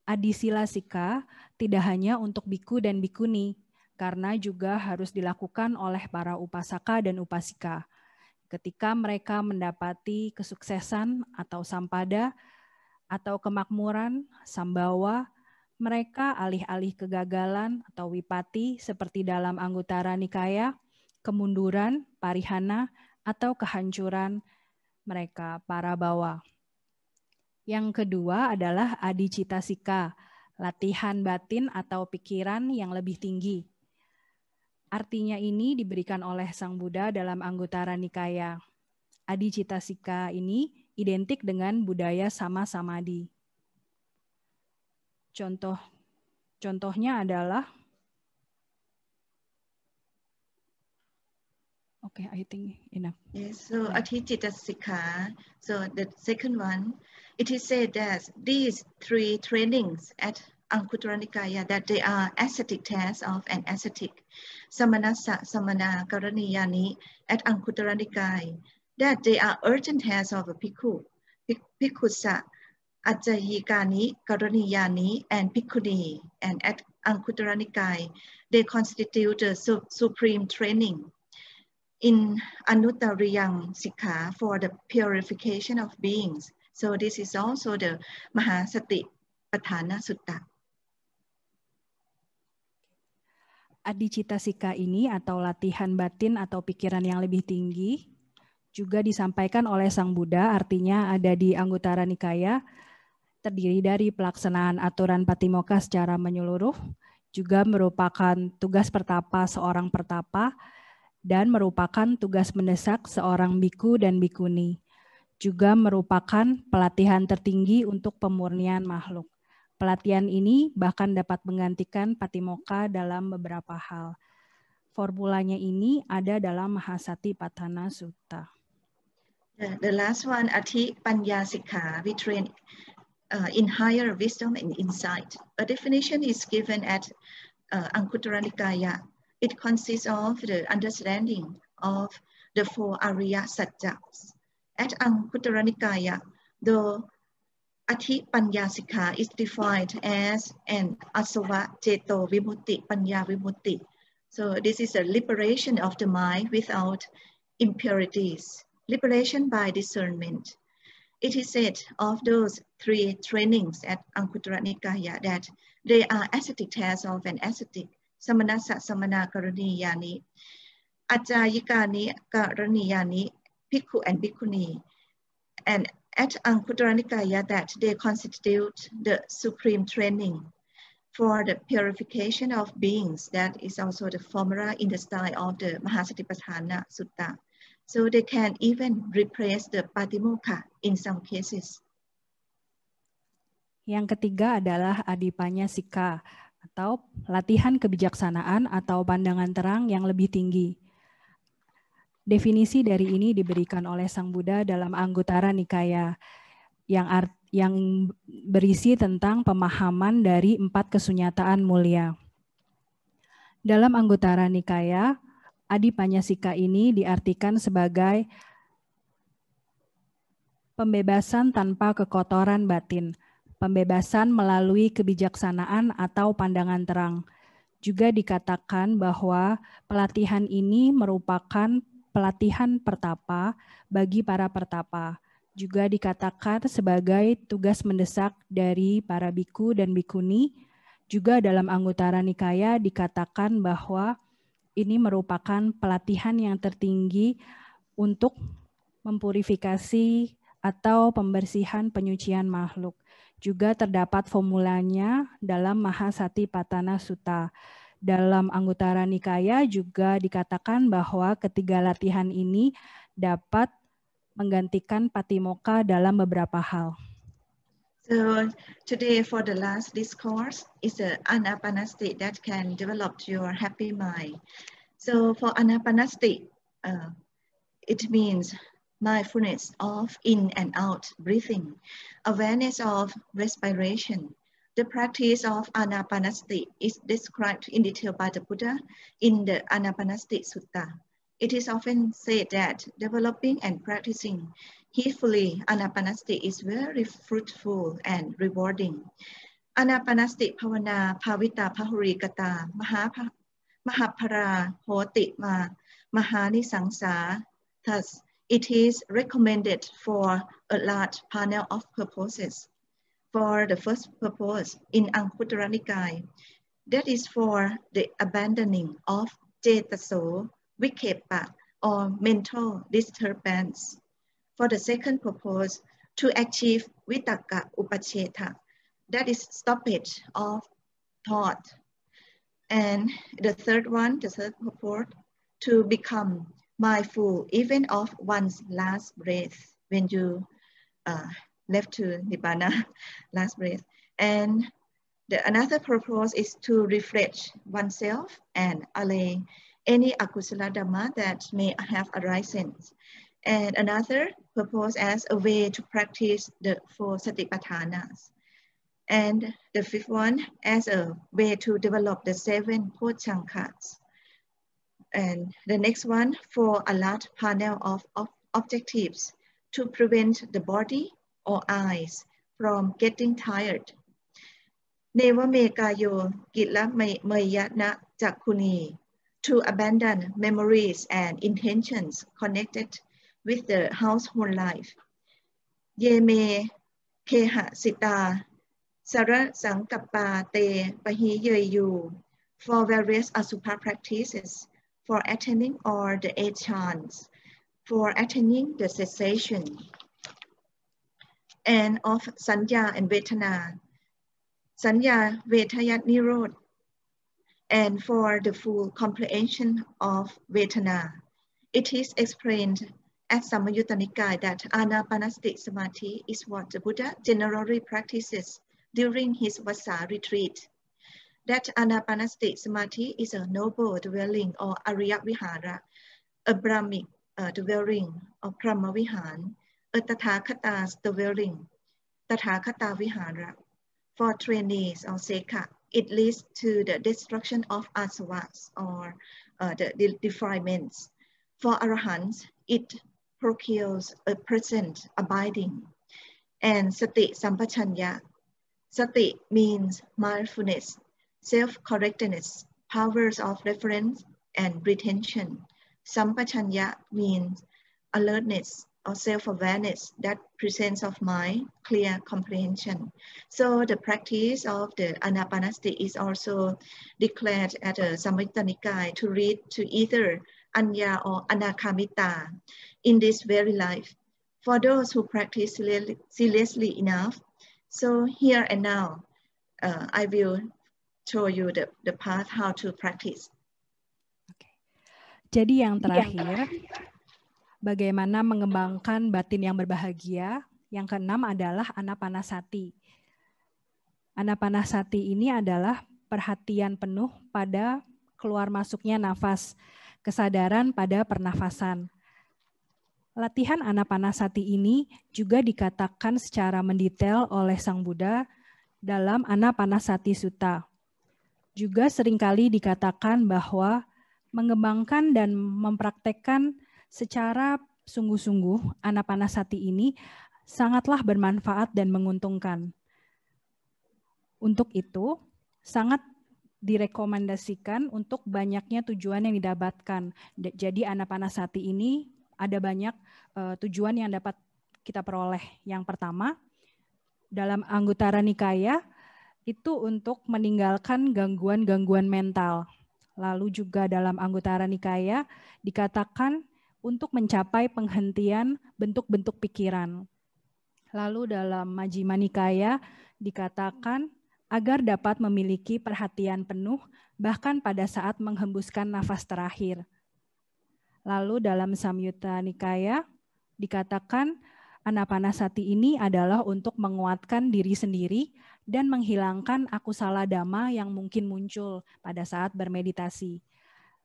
adisila sika tidak hanya untuk biku dan bikuni, karena juga harus dilakukan oleh para upasaka dan upasika. Ketika mereka mendapati kesuksesan atau sampada, atau kemakmuran, sambawa, mereka alih-alih kegagalan atau wipati seperti dalam anggutara nikaya, kemunduran, parihana, atau kehancuran mereka para bawa. Yang kedua adalah adicita sika, latihan batin atau pikiran yang lebih tinggi. Artinya ini diberikan oleh Sang Buddha dalam anggutara nikaya. Adicita sika ini identik dengan budaya sama-samadi. Contoh contohnya adalah Okay, I think enough. Yeah, so Atijita Sikha. So the second one, it is said that these three trainings at Anguttara that they are ascetic tests of an ascetic, Samanasa, Samana, Karaniyani at Anguttara that they are urgent tests of a Pikku, Pikkusa, Ajahika Karaniyani, and Bhikkhuni, and at Anguttara they constitute the su supreme training in Anuttariyang Sikha for the purification of beings. So this is also the Mahasati Sutta. Adicita Sika ini atau latihan batin atau pikiran yang lebih tinggi juga disampaikan oleh Sang Buddha, artinya ada di Anggutara Nikaya, terdiri dari pelaksanaan aturan Patimoka secara menyeluruh, juga merupakan tugas pertapa seorang pertapa dan merupakan tugas mendesak seorang biku dan bikuni. Juga merupakan pelatihan tertinggi untuk pemurnian makhluk. Pelatihan ini bahkan dapat menggantikan Patimoka dalam beberapa hal. Formulanya ini ada dalam Mahasati Patana Sutta. The last one, Ati panyasika We train uh, in higher wisdom and insight. A definition is given at uh, Anguttara Nikaya. It consists of the understanding of the four Arya Satjas. At Anguttara Nikaya, the Ati Panyasika is defined as an Asava Ceto Vimutti Panya Vimutti. So this is a liberation of the mind without impurities, liberation by discernment, it is said of those three trainings at Anguttara Nikaya that they are ascetic tests of an ascetic, samanasa samanakaruniyani, ajayikani karaniyani, piku and bhikkhuni, and at Anguttara Nikaya that they constitute the supreme training for the purification of beings. That is also the formula in the style of the Mahasatipatthana Sutta. So they can even replace the Patimokkha. in some cases. Yang ketiga adalah adipanya sika atau latihan kebijaksanaan atau pandangan terang yang lebih tinggi. Definisi dari ini diberikan oleh Sang Buddha dalam Anggutara Nikaya yang art, yang berisi tentang pemahaman dari empat kesunyataan mulia. Dalam Anggutara Nikaya, Adipanyasika ini diartikan sebagai pembebasan tanpa kekotoran batin, pembebasan melalui kebijaksanaan atau pandangan terang. Juga dikatakan bahwa pelatihan ini merupakan pelatihan pertapa bagi para pertapa. Juga dikatakan sebagai tugas mendesak dari para biku dan bikuni. Juga dalam anggota Nikaya dikatakan bahwa ini merupakan pelatihan yang tertinggi untuk mempurifikasi atau pembersihan penyucian makhluk. Juga terdapat formulanya dalam Mahasati Patana Sutta. Dalam Anggutara Nikaya juga dikatakan bahwa ketiga latihan ini dapat menggantikan patimoka dalam beberapa hal. So today for the last discourse is an anapanasati that can develop your happy mind. So for anapanasati, uh, it means mindfulness of in and out breathing, awareness of respiration. The practice of anapanasati is described in detail by the Buddha in the Anapanasati Sutta. It is often said that developing and practicing heedfully anapanasati is very fruitful and rewarding. Anapanasati Bhavana Pavita Pahuri Gata Mahapara Hoti Ma Mahani Sangsa Thus it is recommended for a large panel of purposes. For the first purpose in Anguttara Nikaya, that is for the abandoning of jetaso, vikepa, or mental disturbance. For the second purpose, to achieve vitaka upacheta, that is stoppage of thought. And the third one, the third purpose, to become mindful even of one's last breath when you uh, left to Nibbana, [LAUGHS] last breath. And the, another purpose is to refresh oneself and allay any akusala dhamma that may have arisen. And another purpose as a way to practice the four satipatthanas. And the fifth one as a way to develop the seven pochankats. And the next one for a large panel of, of objectives to prevent the body or eyes from getting tired. Never make a yo gitla mayatna jakuni to abandon memories and intentions connected with the household life. Yeme keha sita sara sankappa te pahi yeyu for various asupa practices for attending or the eight chants, for attending the cessation and of sanya and vetana, sanya vetayat nirod, and for the full comprehension of vetana. It is explained at Samayutta Nikaya that anapanasati samadhi is what the Buddha generally practices during his Vasa retreat that anapanasati samadhi is a noble dwelling or arya vihara, a brahmic uh, dwelling or brahma vihan, a tathagata's dwelling, tathagata vihara. For trainees or sekha, it leads to the destruction of asavas or uh, the, defilements. For arahants, it procures a present abiding. And sati sampachanya. Sati means mindfulness self-correctness, powers of reference and retention. Sampachanya means alertness or self-awareness that presence of mind, clear comprehension. So the practice of the anapanasati is also declared at the Samyutta Nikaya to read to either Anya or Anakamita in this very life. For those who practice seriously enough, so here and now, uh, I will show you the the path how to practice. Okay. Jadi yang terakhir, yang terakhir bagaimana mengembangkan batin yang berbahagia. Yang keenam adalah anapanasati. Anapanasati ini adalah perhatian penuh pada keluar masuknya nafas, kesadaran pada pernafasan. Latihan anapanasati ini juga dikatakan secara mendetail oleh Sang Buddha dalam Anapanasati Sutta juga seringkali dikatakan bahwa mengembangkan dan mempraktekkan secara sungguh-sungguh anapanasati ini sangatlah bermanfaat dan menguntungkan. Untuk itu, sangat direkomendasikan untuk banyaknya tujuan yang didapatkan. Jadi anapanasati ini ada banyak uh, tujuan yang dapat kita peroleh. Yang pertama, dalam anggota Nikaya itu untuk meninggalkan gangguan-gangguan mental. Lalu juga dalam anggota Nikaya dikatakan untuk mencapai penghentian bentuk-bentuk pikiran. Lalu dalam Majjhima Nikaya dikatakan agar dapat memiliki perhatian penuh bahkan pada saat menghembuskan nafas terakhir. Lalu dalam Samyutta Nikaya dikatakan anapanasati ini adalah untuk menguatkan diri sendiri dan menghilangkan aku salah dama yang mungkin muncul pada saat bermeditasi.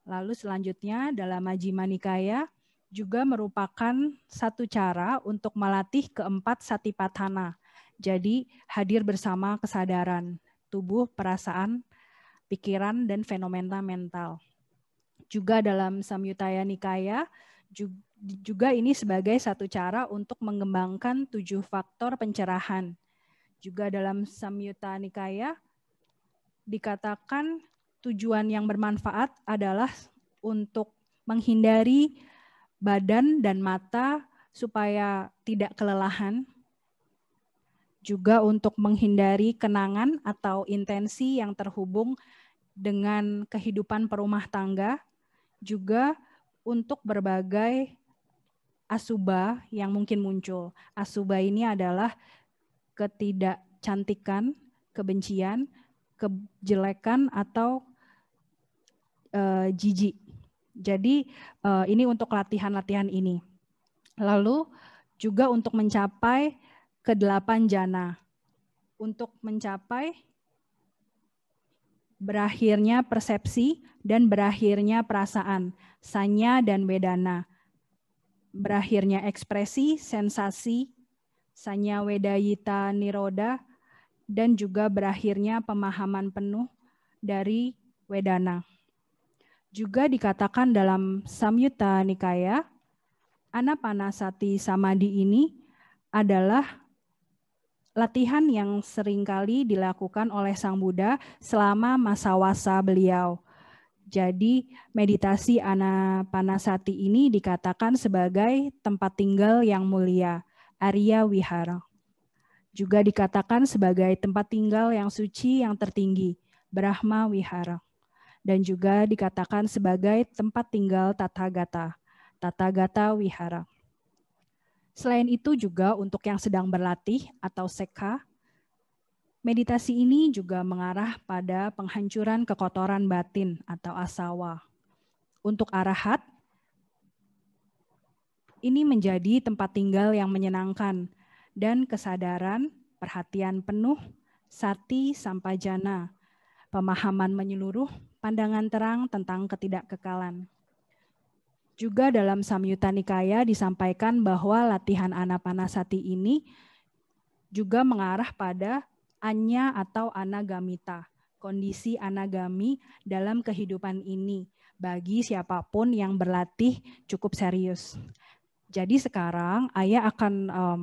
Lalu selanjutnya dalam Majjhima Nikaya juga merupakan satu cara untuk melatih keempat satipatana. Jadi hadir bersama kesadaran, tubuh, perasaan, pikiran, dan fenomena mental. Juga dalam Samyutaya Nikaya juga ini sebagai satu cara untuk mengembangkan tujuh faktor pencerahan juga dalam Samyutta Nikaya dikatakan tujuan yang bermanfaat adalah untuk menghindari badan dan mata supaya tidak kelelahan. Juga untuk menghindari kenangan atau intensi yang terhubung dengan kehidupan perumah tangga. Juga untuk berbagai asuba yang mungkin muncul. Asuba ini adalah ketidakcantikan, kebencian, kejelekan atau uh, jijik. Jadi uh, ini untuk latihan-latihan ini. Lalu juga untuk mencapai kedelapan jana. Untuk mencapai berakhirnya persepsi dan berakhirnya perasaan, sanya dan bedana. berakhirnya ekspresi, sensasi, Sanya Wedayita Niroda, dan juga berakhirnya pemahaman penuh dari Wedana. Juga dikatakan dalam Samyutta Nikaya, Anapanasati Samadhi ini adalah latihan yang seringkali dilakukan oleh Sang Buddha selama masa wasa beliau. Jadi meditasi anapanasati ini dikatakan sebagai tempat tinggal yang mulia. Arya Wihara. Juga dikatakan sebagai tempat tinggal yang suci yang tertinggi, Brahma Wihara. Dan juga dikatakan sebagai tempat tinggal Tathagata, Tathagata Wihara. Selain itu juga untuk yang sedang berlatih atau seka, meditasi ini juga mengarah pada penghancuran kekotoran batin atau asawa. Untuk arahat, ini menjadi tempat tinggal yang menyenangkan dan kesadaran, perhatian penuh, sati sampai jana, pemahaman menyeluruh, pandangan terang tentang ketidakkekalan. Juga dalam Samyutta Nikaya disampaikan bahwa latihan anapanasati ini juga mengarah pada anya atau anagamita, kondisi anagami dalam kehidupan ini bagi siapapun yang berlatih cukup serius. Jadi sekarang ayah akan um,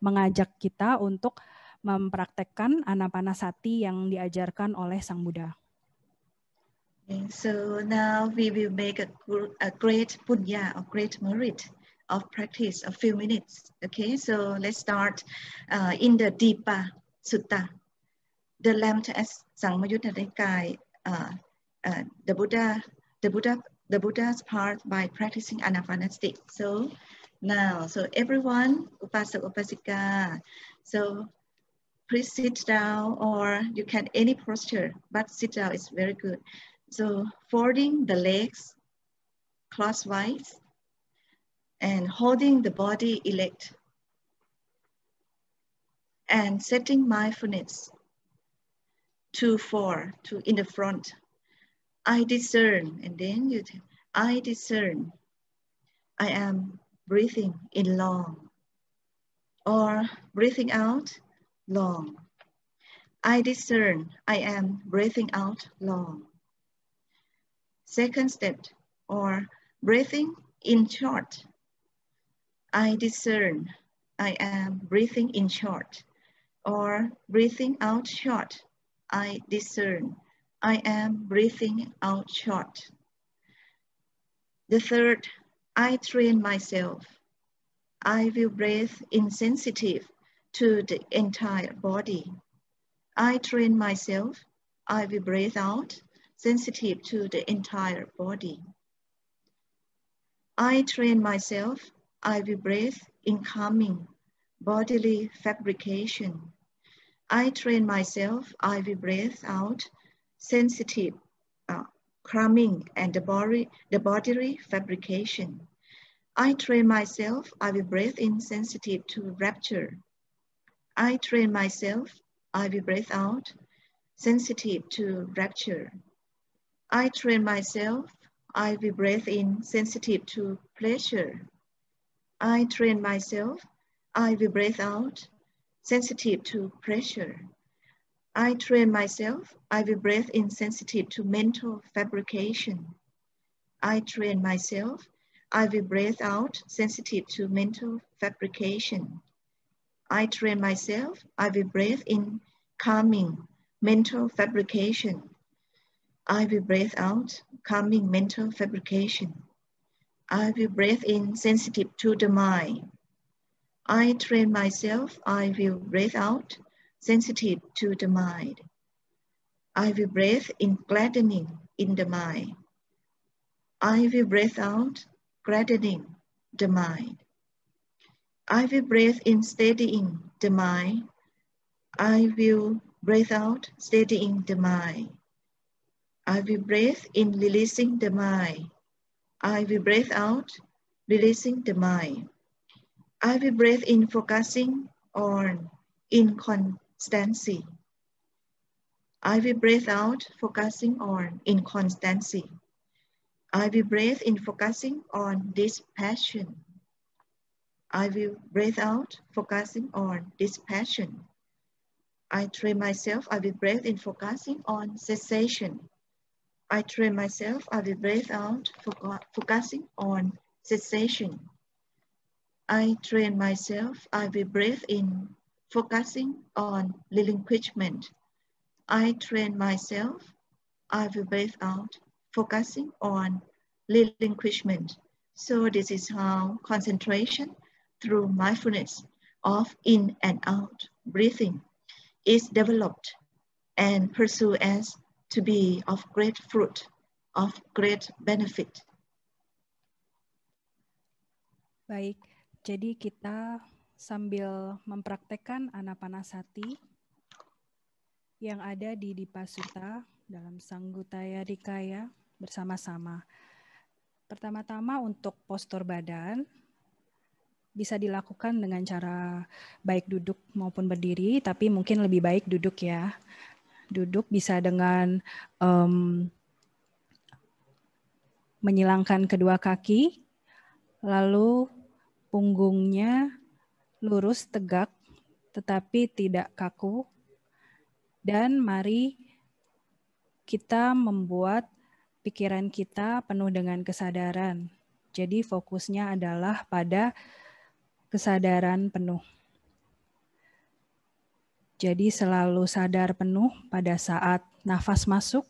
mengajak kita untuk mempraktekkan anapanasati yang diajarkan oleh Sang Buddha. So now we will make a, a great punya or great merit of practice a few minutes. Okay, so let's start uh, in the Deepa Sutta. The lamp as Sangmayutadikaya, uh, uh, the Buddha, the Buddha the Buddha's path by practicing anapanasati. So now, so everyone, upasaka, upasika, so please sit down or you can any posture, but sit down is very good. So folding the legs crosswise, and holding the body erect and setting mindfulness to four, to in the front I discern, and then you I discern. I am breathing in long, or breathing out long. I discern, I am breathing out long. Second step, or breathing in short. I discern, I am breathing in short, or breathing out short. I discern, I am breathing out short. The third, I train myself. I will breathe insensitive to the entire body. I train myself. I will breathe out sensitive to the entire body. I train myself. I will breathe in calming bodily fabrication. I train myself. I will breathe out sensitive uh, crumbing and the body, the bodily fabrication. I train myself, I will breathe in sensitive to rapture. I train myself, I will breathe out sensitive to rapture. I train myself, I will breathe in sensitive to pleasure. I train myself, I will breathe out sensitive to pressure. I train myself, I will breathe insensitive to mental fabrication. I train myself, I will breathe out sensitive to mental fabrication. I train myself, I will breathe in calming mental fabrication. I will breathe out calming mental fabrication. I will breathe in sensitive to the mind. I train myself, I will breathe out sensitive to the mind. I will breathe in gladdening in the mind. I will breathe out gladdening the mind. I will breathe in steadying the mind. I will breathe out steadying the mind. I will breathe in releasing the mind. I will breathe out releasing the mind. I will breathe in focusing on in con constancy. I will breathe out, focusing on inconstancy. I will breathe in focusing on dispassion. I will breathe out, focusing on dispassion. I train myself, I will breathe in focusing on cessation. I train myself, I will breathe out, focusing on cessation. I train myself, I will breathe in focusing on relinquishment. I train myself, I will breathe out, focusing on relinquishment. So this is how concentration through mindfulness of in and out breathing is developed and pursued as to be of great fruit, of great benefit. Baik, jadi kita sambil mempraktekkan anapanasati yang ada di Dipasuta dalam Sanggutaya Dikaya bersama-sama. Pertama-tama untuk postur badan bisa dilakukan dengan cara baik duduk maupun berdiri, tapi mungkin lebih baik duduk ya. Duduk bisa dengan um, menyilangkan kedua kaki, lalu punggungnya lurus tegak tetapi tidak kaku. Dan mari kita membuat pikiran kita penuh dengan kesadaran. Jadi fokusnya adalah pada kesadaran penuh. Jadi selalu sadar penuh pada saat nafas masuk,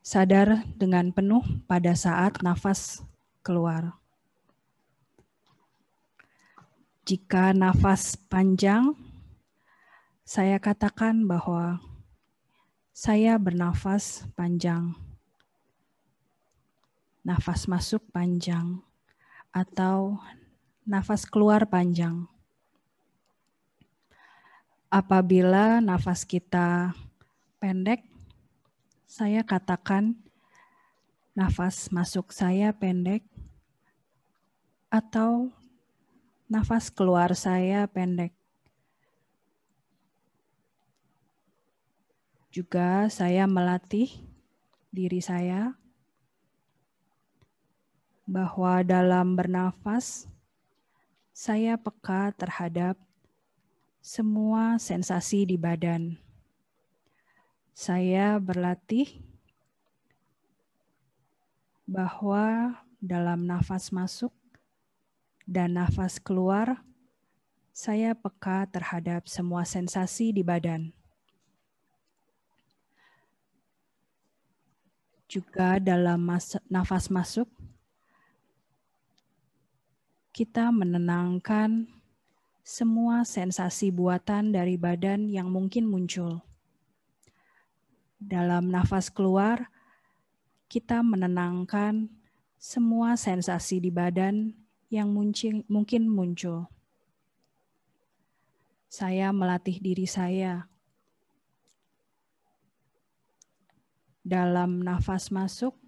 sadar dengan penuh pada saat nafas keluar jika nafas panjang, saya katakan bahwa saya bernafas panjang. Nafas masuk panjang atau nafas keluar panjang. Apabila nafas kita pendek, saya katakan nafas masuk saya pendek atau Nafas keluar saya pendek. Juga saya melatih diri saya bahwa dalam bernafas saya peka terhadap semua sensasi di badan. Saya berlatih bahwa dalam nafas masuk dan nafas keluar, saya peka terhadap semua sensasi di badan. Juga dalam mas nafas masuk, kita menenangkan semua sensasi buatan dari badan yang mungkin muncul. Dalam nafas keluar, kita menenangkan semua sensasi di badan yang muncing mungkin muncul. Saya melatih diri saya dalam nafas masuk.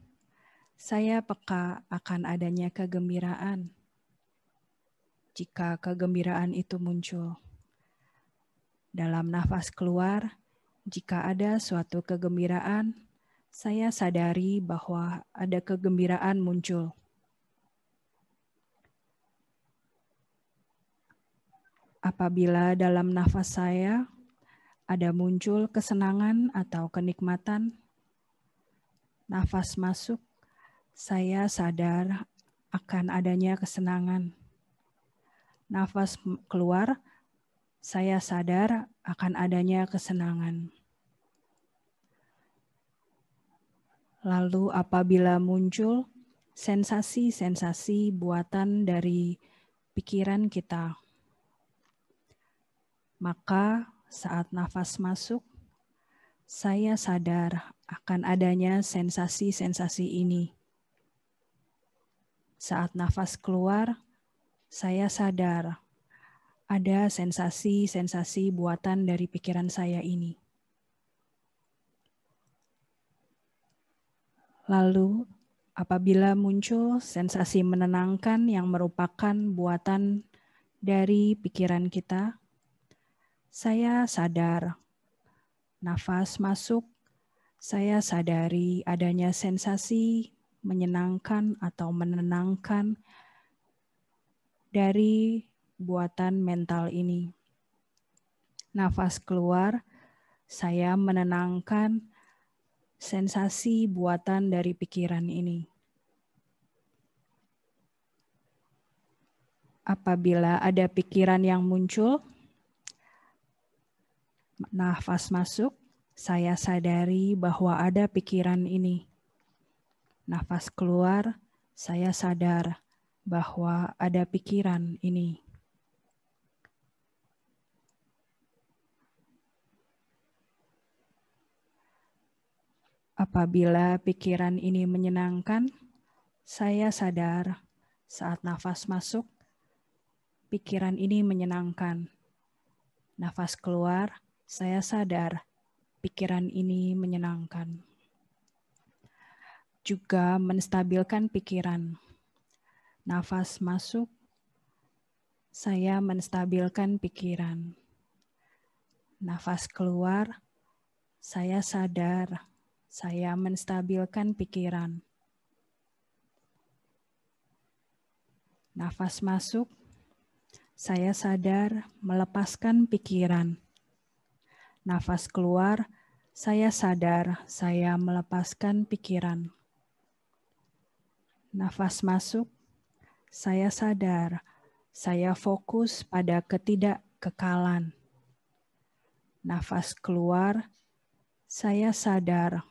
Saya peka akan adanya kegembiraan. Jika kegembiraan itu muncul dalam nafas keluar, jika ada suatu kegembiraan, saya sadari bahwa ada kegembiraan muncul. apabila dalam nafas saya ada muncul kesenangan atau kenikmatan, nafas masuk, saya sadar akan adanya kesenangan. Nafas keluar, saya sadar akan adanya kesenangan. Lalu, apabila muncul sensasi-sensasi buatan dari pikiran kita, maka saat nafas masuk, saya sadar akan adanya sensasi-sensasi ini. Saat nafas keluar, saya sadar ada sensasi-sensasi buatan dari pikiran saya ini. Lalu, apabila muncul sensasi menenangkan yang merupakan buatan dari pikiran kita, saya sadar. Nafas masuk, saya sadari adanya sensasi menyenangkan atau menenangkan dari buatan mental ini. Nafas keluar, saya menenangkan sensasi buatan dari pikiran ini. Apabila ada pikiran yang muncul, nafas masuk, saya sadari bahwa ada pikiran ini. Nafas keluar, saya sadar bahwa ada pikiran ini. Apabila pikiran ini menyenangkan, saya sadar saat nafas masuk, pikiran ini menyenangkan. Nafas keluar, saya sadar pikiran ini menyenangkan. Juga menstabilkan pikiran. Nafas masuk, saya menstabilkan pikiran. Nafas keluar, saya sadar, saya menstabilkan pikiran. Nafas masuk, saya sadar melepaskan pikiran nafas keluar, saya sadar saya melepaskan pikiran. Nafas masuk, saya sadar saya fokus pada ketidakkekalan. Nafas keluar, saya sadar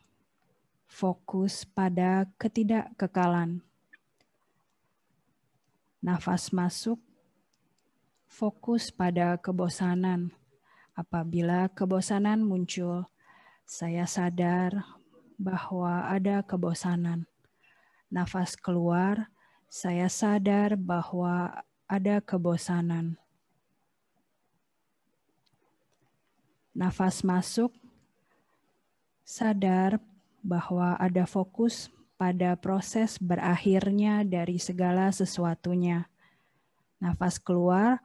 fokus pada ketidakkekalan. Nafas masuk, fokus pada kebosanan. Apabila kebosanan muncul, saya sadar bahwa ada kebosanan. Nafas keluar, saya sadar bahwa ada kebosanan. Nafas masuk, sadar bahwa ada fokus pada proses berakhirnya dari segala sesuatunya. Nafas keluar,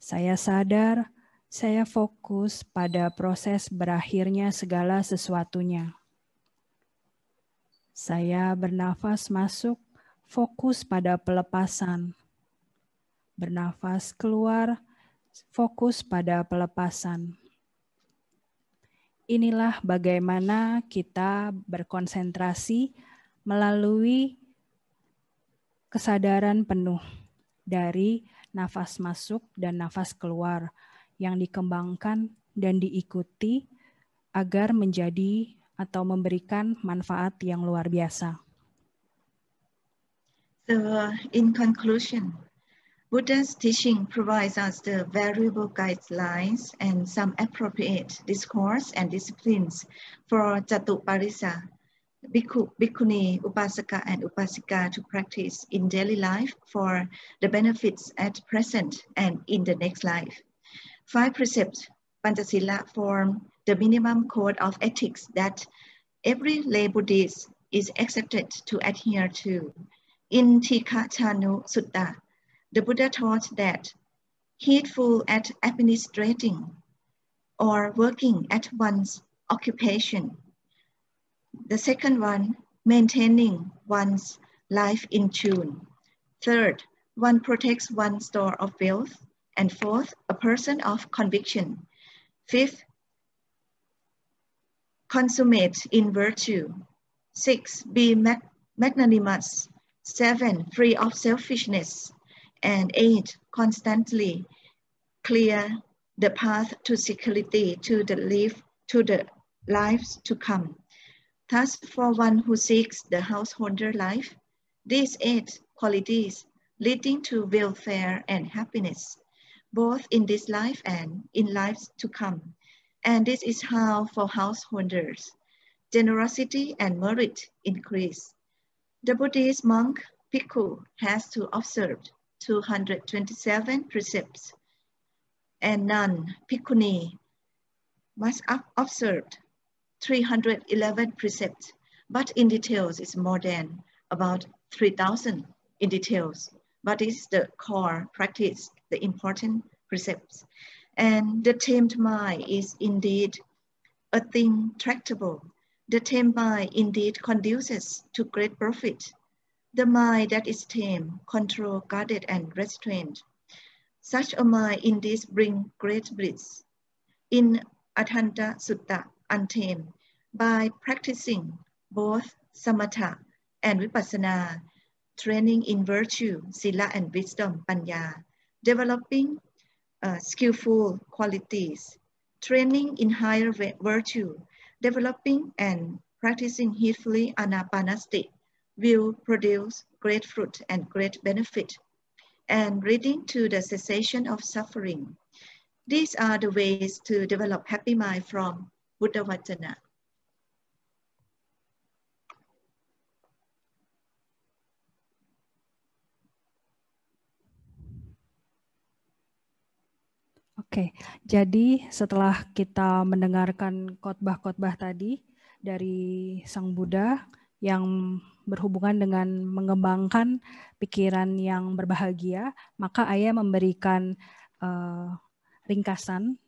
saya sadar saya fokus pada proses berakhirnya segala sesuatunya. Saya bernafas masuk, fokus pada pelepasan. Bernafas keluar, fokus pada pelepasan. Inilah bagaimana kita berkonsentrasi melalui kesadaran penuh dari nafas masuk dan nafas keluar yang dikembangkan dan diikuti agar menjadi atau memberikan manfaat yang luar biasa. So, in conclusion, Buddha's teaching provides us the valuable guidelines and some appropriate discourse and disciplines for Jatuparisa, Bhikkhu, Bhikkhuni, Upasaka, and Upasika to practice in daily life for the benefits at present and in the next life. five precepts Panchasila form the minimum code of ethics that every lay Buddhist is expected to adhere to. In Tikachanu Sutta, the Buddha taught that heedful at administrating or working at one's occupation. The second one, maintaining one's life in tune. Third, one protects one's store of wealth. And fourth, a person of conviction. Fifth, consummate in virtue. Six, be mag magnanimous. Seven, free of selfishness. And eight, constantly clear the path to security, to the life, to the lives to come. Thus, for one who seeks the householder life, these eight qualities leading to welfare and happiness both in this life and in lives to come. And this is how for householders, generosity and merit increase. The Buddhist monk Piku has to observe 227 precepts, and Nun Pikkuni, must observe 311 precepts, but in details it's more than about 3,000 in details, but it's the core practice the important precepts. And the tamed mind is indeed a thing tractable. The tamed mind indeed conduces to great profit. The mind that is tamed, controlled, guarded, and restrained. Such a mind indeed brings great bliss. In Adhanta Sutta, untamed, by practicing both samatha and vipassana, training in virtue, sila and wisdom, panya, developing uh, skillful qualities, training in higher virtue, developing and practicing heedfully anapanasati will produce great fruit and great benefit, and leading to the cessation of suffering. These are the ways to develop happy mind from Buddha Vajana. Oke, jadi setelah kita mendengarkan khotbah-khotbah tadi dari Sang Buddha yang berhubungan dengan mengembangkan pikiran yang berbahagia, maka Ayah memberikan uh, ringkasan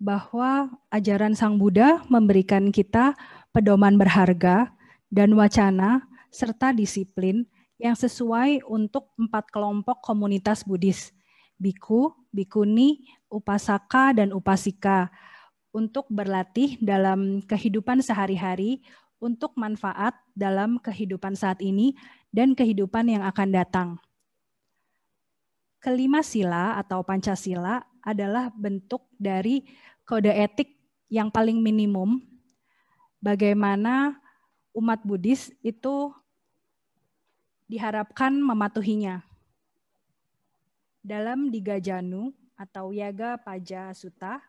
bahwa ajaran Sang Buddha memberikan kita pedoman berharga dan wacana serta disiplin yang sesuai untuk empat kelompok komunitas Buddhis – biku, bikuni, upasaka, dan upasika untuk berlatih dalam kehidupan sehari-hari untuk manfaat dalam kehidupan saat ini dan kehidupan yang akan datang. Kelima sila atau Pancasila adalah bentuk dari kode etik yang paling minimum bagaimana umat Buddhis itu diharapkan mematuhinya dalam Digajanu atau Yaga Paja Sutta.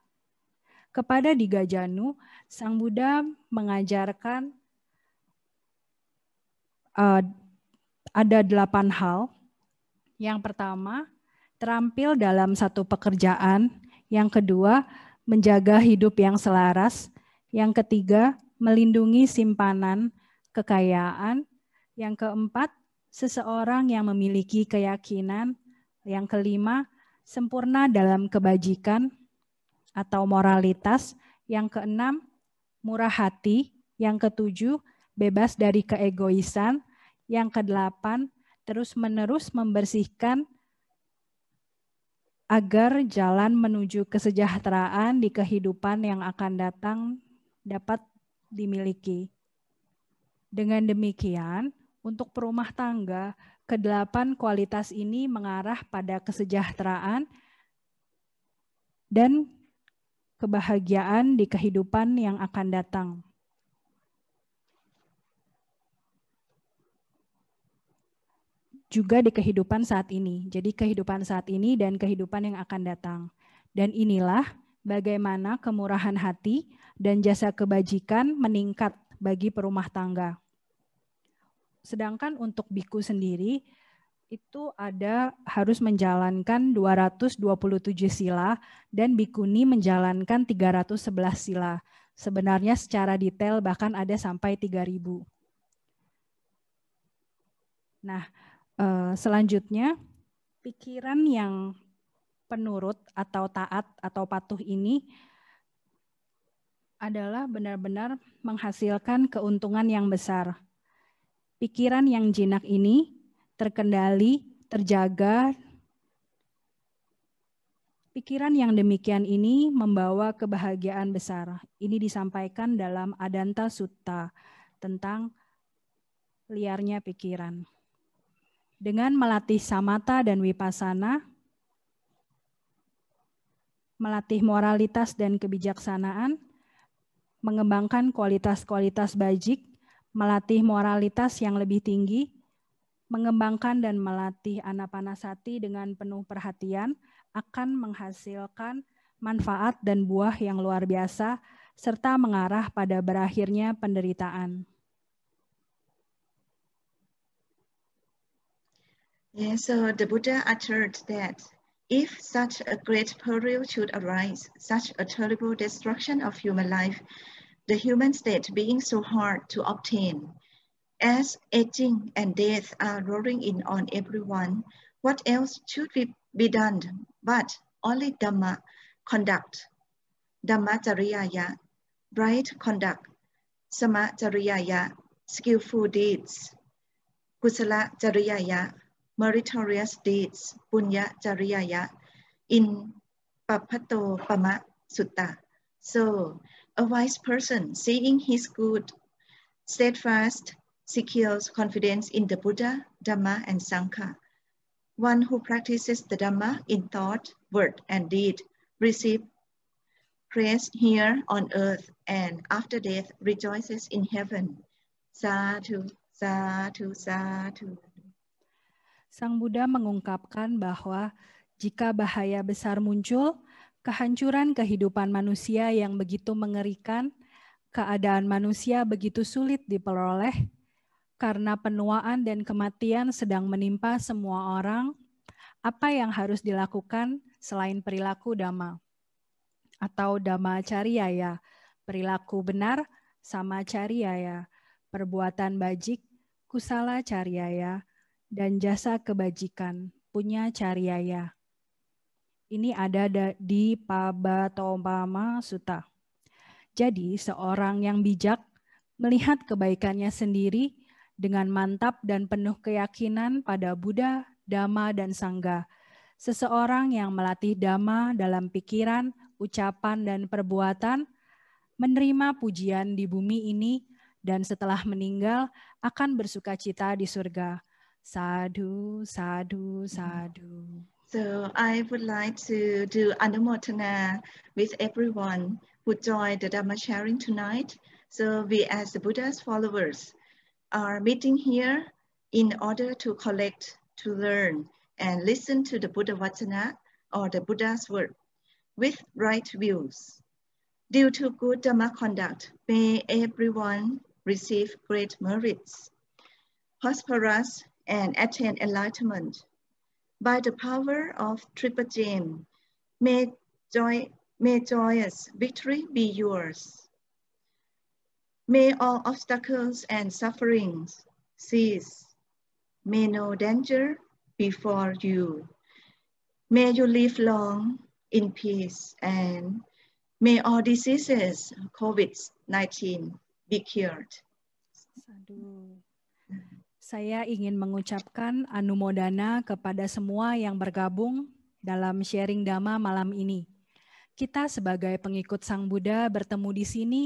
Kepada Digajanu, Sang Buddha mengajarkan uh, ada delapan hal. Yang pertama, terampil dalam satu pekerjaan. Yang kedua, menjaga hidup yang selaras. Yang ketiga, melindungi simpanan kekayaan. Yang keempat, seseorang yang memiliki keyakinan yang kelima, sempurna dalam kebajikan atau moralitas. Yang keenam, murah hati. Yang ketujuh, bebas dari keegoisan. Yang kedelapan, terus-menerus membersihkan agar jalan menuju kesejahteraan di kehidupan yang akan datang dapat dimiliki. Dengan demikian, untuk perumah tangga, Kedelapan kualitas ini mengarah pada kesejahteraan dan kebahagiaan di kehidupan yang akan datang. Juga di kehidupan saat ini, jadi kehidupan saat ini dan kehidupan yang akan datang, dan inilah bagaimana kemurahan hati dan jasa kebajikan meningkat bagi perumah tangga. Sedangkan untuk biku sendiri itu ada harus menjalankan 227 sila dan bikuni menjalankan 311 sila. Sebenarnya secara detail bahkan ada sampai 3000. Nah, eh, selanjutnya pikiran yang penurut atau taat atau patuh ini adalah benar-benar menghasilkan keuntungan yang besar pikiran yang jinak ini terkendali, terjaga. Pikiran yang demikian ini membawa kebahagiaan besar. Ini disampaikan dalam Adanta Sutta tentang liarnya pikiran. Dengan melatih samata dan wipasana, melatih moralitas dan kebijaksanaan, mengembangkan kualitas-kualitas bajik, melatih moralitas yang lebih tinggi, mengembangkan dan melatih anapanasati dengan penuh perhatian akan menghasilkan manfaat dan buah yang luar biasa serta mengarah pada berakhirnya penderitaan. Yeah, so the Buddha uttered that if such a great peril should arise, such a terrible destruction of human life, the human state being so hard to obtain. As aging and death are rolling in on everyone, what else should be done but only Dhamma conduct, Dhammajariyaya, right conduct, Samajariyaya, skillful deeds, Kusala Jariyaya, meritorious deeds, Punya Jariyaya, in Papato Pama Sutta. So a wise person, seeing his good, steadfast, secures confidence in the Buddha, Dhamma, and Sangha. One who practices the Dhamma in thought, word, and deed receives praise here on earth and after death rejoices in heaven. Sadhu, sadhu, sadhu. Sang Buddha mengungkapkan bahwa jika bahaya besar muncul, kehancuran kehidupan manusia yang begitu mengerikan, keadaan manusia begitu sulit diperoleh, karena penuaan dan kematian sedang menimpa semua orang, apa yang harus dilakukan selain perilaku dhamma? Atau dhammacarya ya, perilaku benar sama cariaya, perbuatan bajik, kusala cariaya, dan jasa kebajikan punya cariaya ini ada di Pabatomama Sutta. Jadi seorang yang bijak melihat kebaikannya sendiri dengan mantap dan penuh keyakinan pada Buddha, Dhamma, dan Sangga. Seseorang yang melatih Dhamma dalam pikiran, ucapan, dan perbuatan, menerima pujian di bumi ini, dan setelah meninggal akan bersuka cita di surga. Sadu, sadu, sadu. So I would like to do Anumotana with everyone who joined the Dharma sharing tonight. So we as the Buddha's followers are meeting here in order to collect, to learn, and listen to the Buddha Vachana or the Buddha's word with right views. Due to good Dharma conduct, may everyone receive great merits, prosperous, and attain enlightenment by the power of Tripajane. May, joy, may joyous victory be yours. May all obstacles and sufferings cease. May no danger befall you. May you live long in peace and may all diseases, COVID-19, be cured. Saya ingin mengucapkan anumodana kepada semua yang bergabung dalam sharing dhamma malam ini. Kita sebagai pengikut Sang Buddha bertemu di sini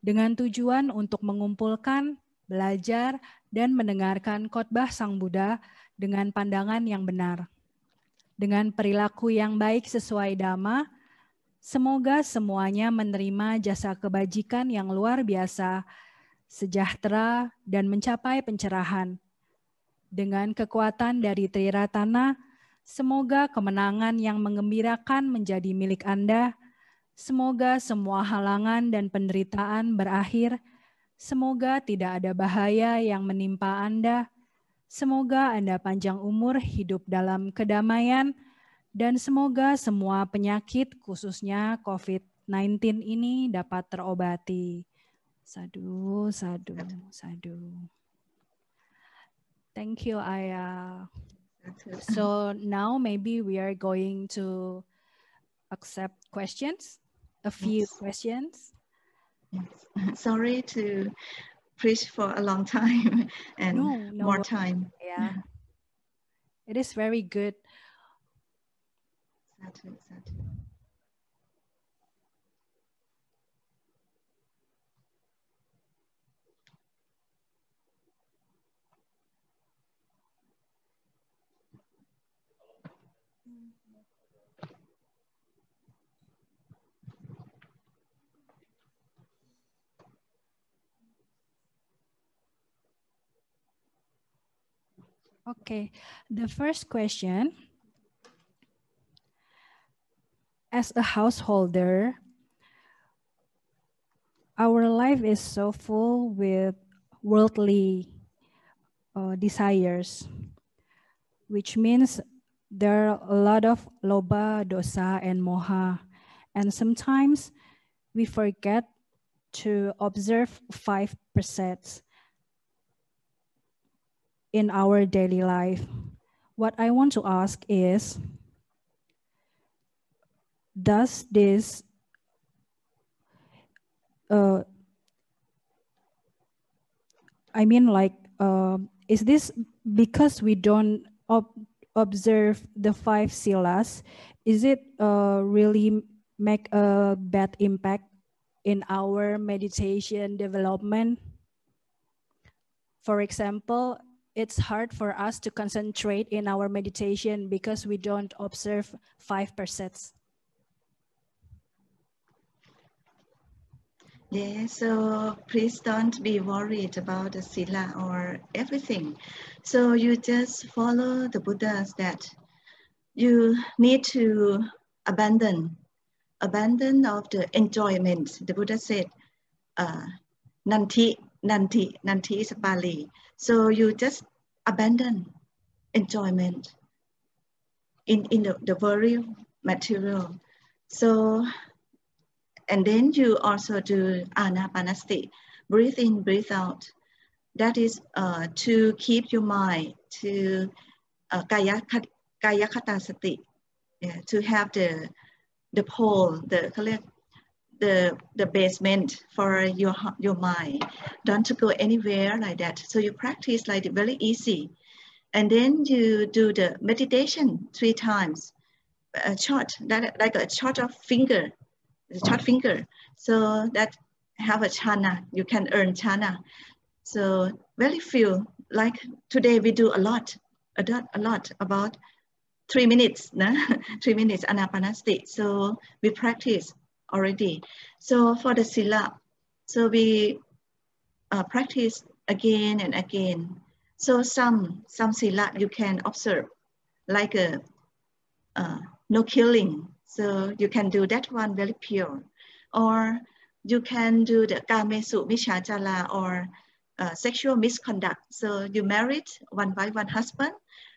dengan tujuan untuk mengumpulkan, belajar, dan mendengarkan khotbah Sang Buddha dengan pandangan yang benar. Dengan perilaku yang baik sesuai dhamma, semoga semuanya menerima jasa kebajikan yang luar biasa sejahtera, dan mencapai pencerahan. Dengan kekuatan dari Triratana, semoga kemenangan yang mengembirakan menjadi milik Anda. Semoga semua halangan dan penderitaan berakhir. Semoga tidak ada bahaya yang menimpa Anda. Semoga Anda panjang umur hidup dalam kedamaian, dan semoga semua penyakit, khususnya COVID-19, ini dapat terobati. Sadhu, sadhu, sadhu. Thank you, Aya. So now maybe we are going to accept questions, a few yes. questions. Yes. [LAUGHS] Sorry to preach for a long time [LAUGHS] and no, no more time. Yeah. It is very good. Sadhu, sadhu. Okay, the first question. As a householder, our life is so full with worldly uh, desires, which means there are a lot of loba, dosa, and moha. And sometimes we forget to observe five precepts in our daily life. What I want to ask is, does this uh, I mean like uh, is this because we don't ob- observe the five silas is it uh, really make a bad impact in our meditation development for example it's hard for us to concentrate in our meditation because we don't observe five percents. Yeah, so please don't be worried about the sila or everything. So you just follow the Buddhas that you need to abandon, abandon of the enjoyment. The Buddha said, uh, nanti, nanti, nanti is Bali. So you just abandon enjoyment in, in the, the very material. So, and then you also do anapanasati, breathe in, breathe out. That is uh, to keep your mind to uh, kaya, kaya sati, yeah, to have the the pole, the the, the basement for your, your mind. Don't go anywhere like that. So you practice like very easy. And then you do the meditation three times, a short, that, like a short of finger, the short oh. finger. So that have a chana, you can earn chana. So very few, like today we do a lot, a lot, a lot about three minutes, no? [LAUGHS] three minutes state. So we practice already. So for the sila, so we uh, practice again and again. So some some sila you can observe, like a uh, no killing. So you can do that one very pure, or you can do the kamesu mishajala or uh, sexual misconduct. So you married one by one husband,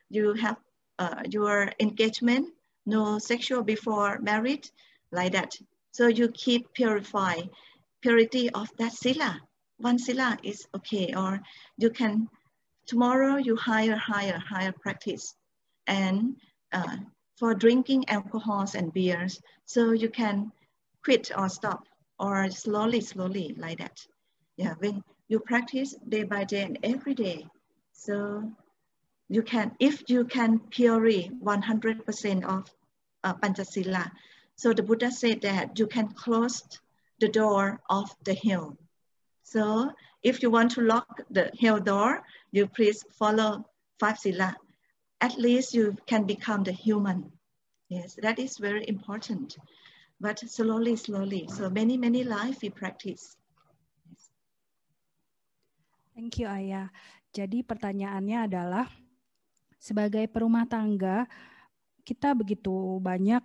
you have uh, your engagement, no sexual before marriage, like that. So you keep purify purity of that sila. One sila is okay, or you can, tomorrow you higher, higher, higher practice. And uh, for drinking alcohols and beers, so you can quit or stop or slowly, slowly like that. Yeah, when you practice day by day and every day, so you can, if you can purify 100% of uh, Panchasila, so the Buddha said that you can close the door of the hill. So if you want to lock the hill door, you please follow five sila. At least you can become the human. Yes, that is very important. But slowly, slowly. So many, many life we practice. Yes. Thank you, Aya. Jadi pertanyaannya adalah, sebagai perumah tangga, kita begitu banyak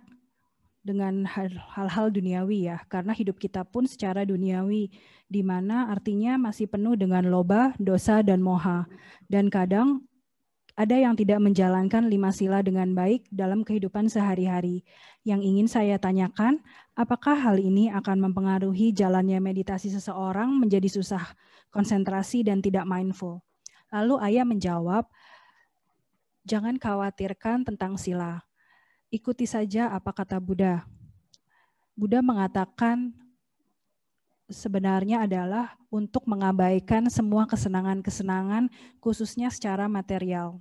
dengan hal-hal duniawi ya, karena hidup kita pun secara duniawi, di mana artinya masih penuh dengan loba, dosa, dan moha. Dan kadang ada yang tidak menjalankan lima sila dengan baik dalam kehidupan sehari-hari. Yang ingin saya tanyakan, apakah hal ini akan mempengaruhi jalannya meditasi seseorang menjadi susah konsentrasi dan tidak mindful? Lalu ayah menjawab, jangan khawatirkan tentang sila ikuti saja apa kata Buddha. Buddha mengatakan sebenarnya adalah untuk mengabaikan semua kesenangan-kesenangan khususnya secara material.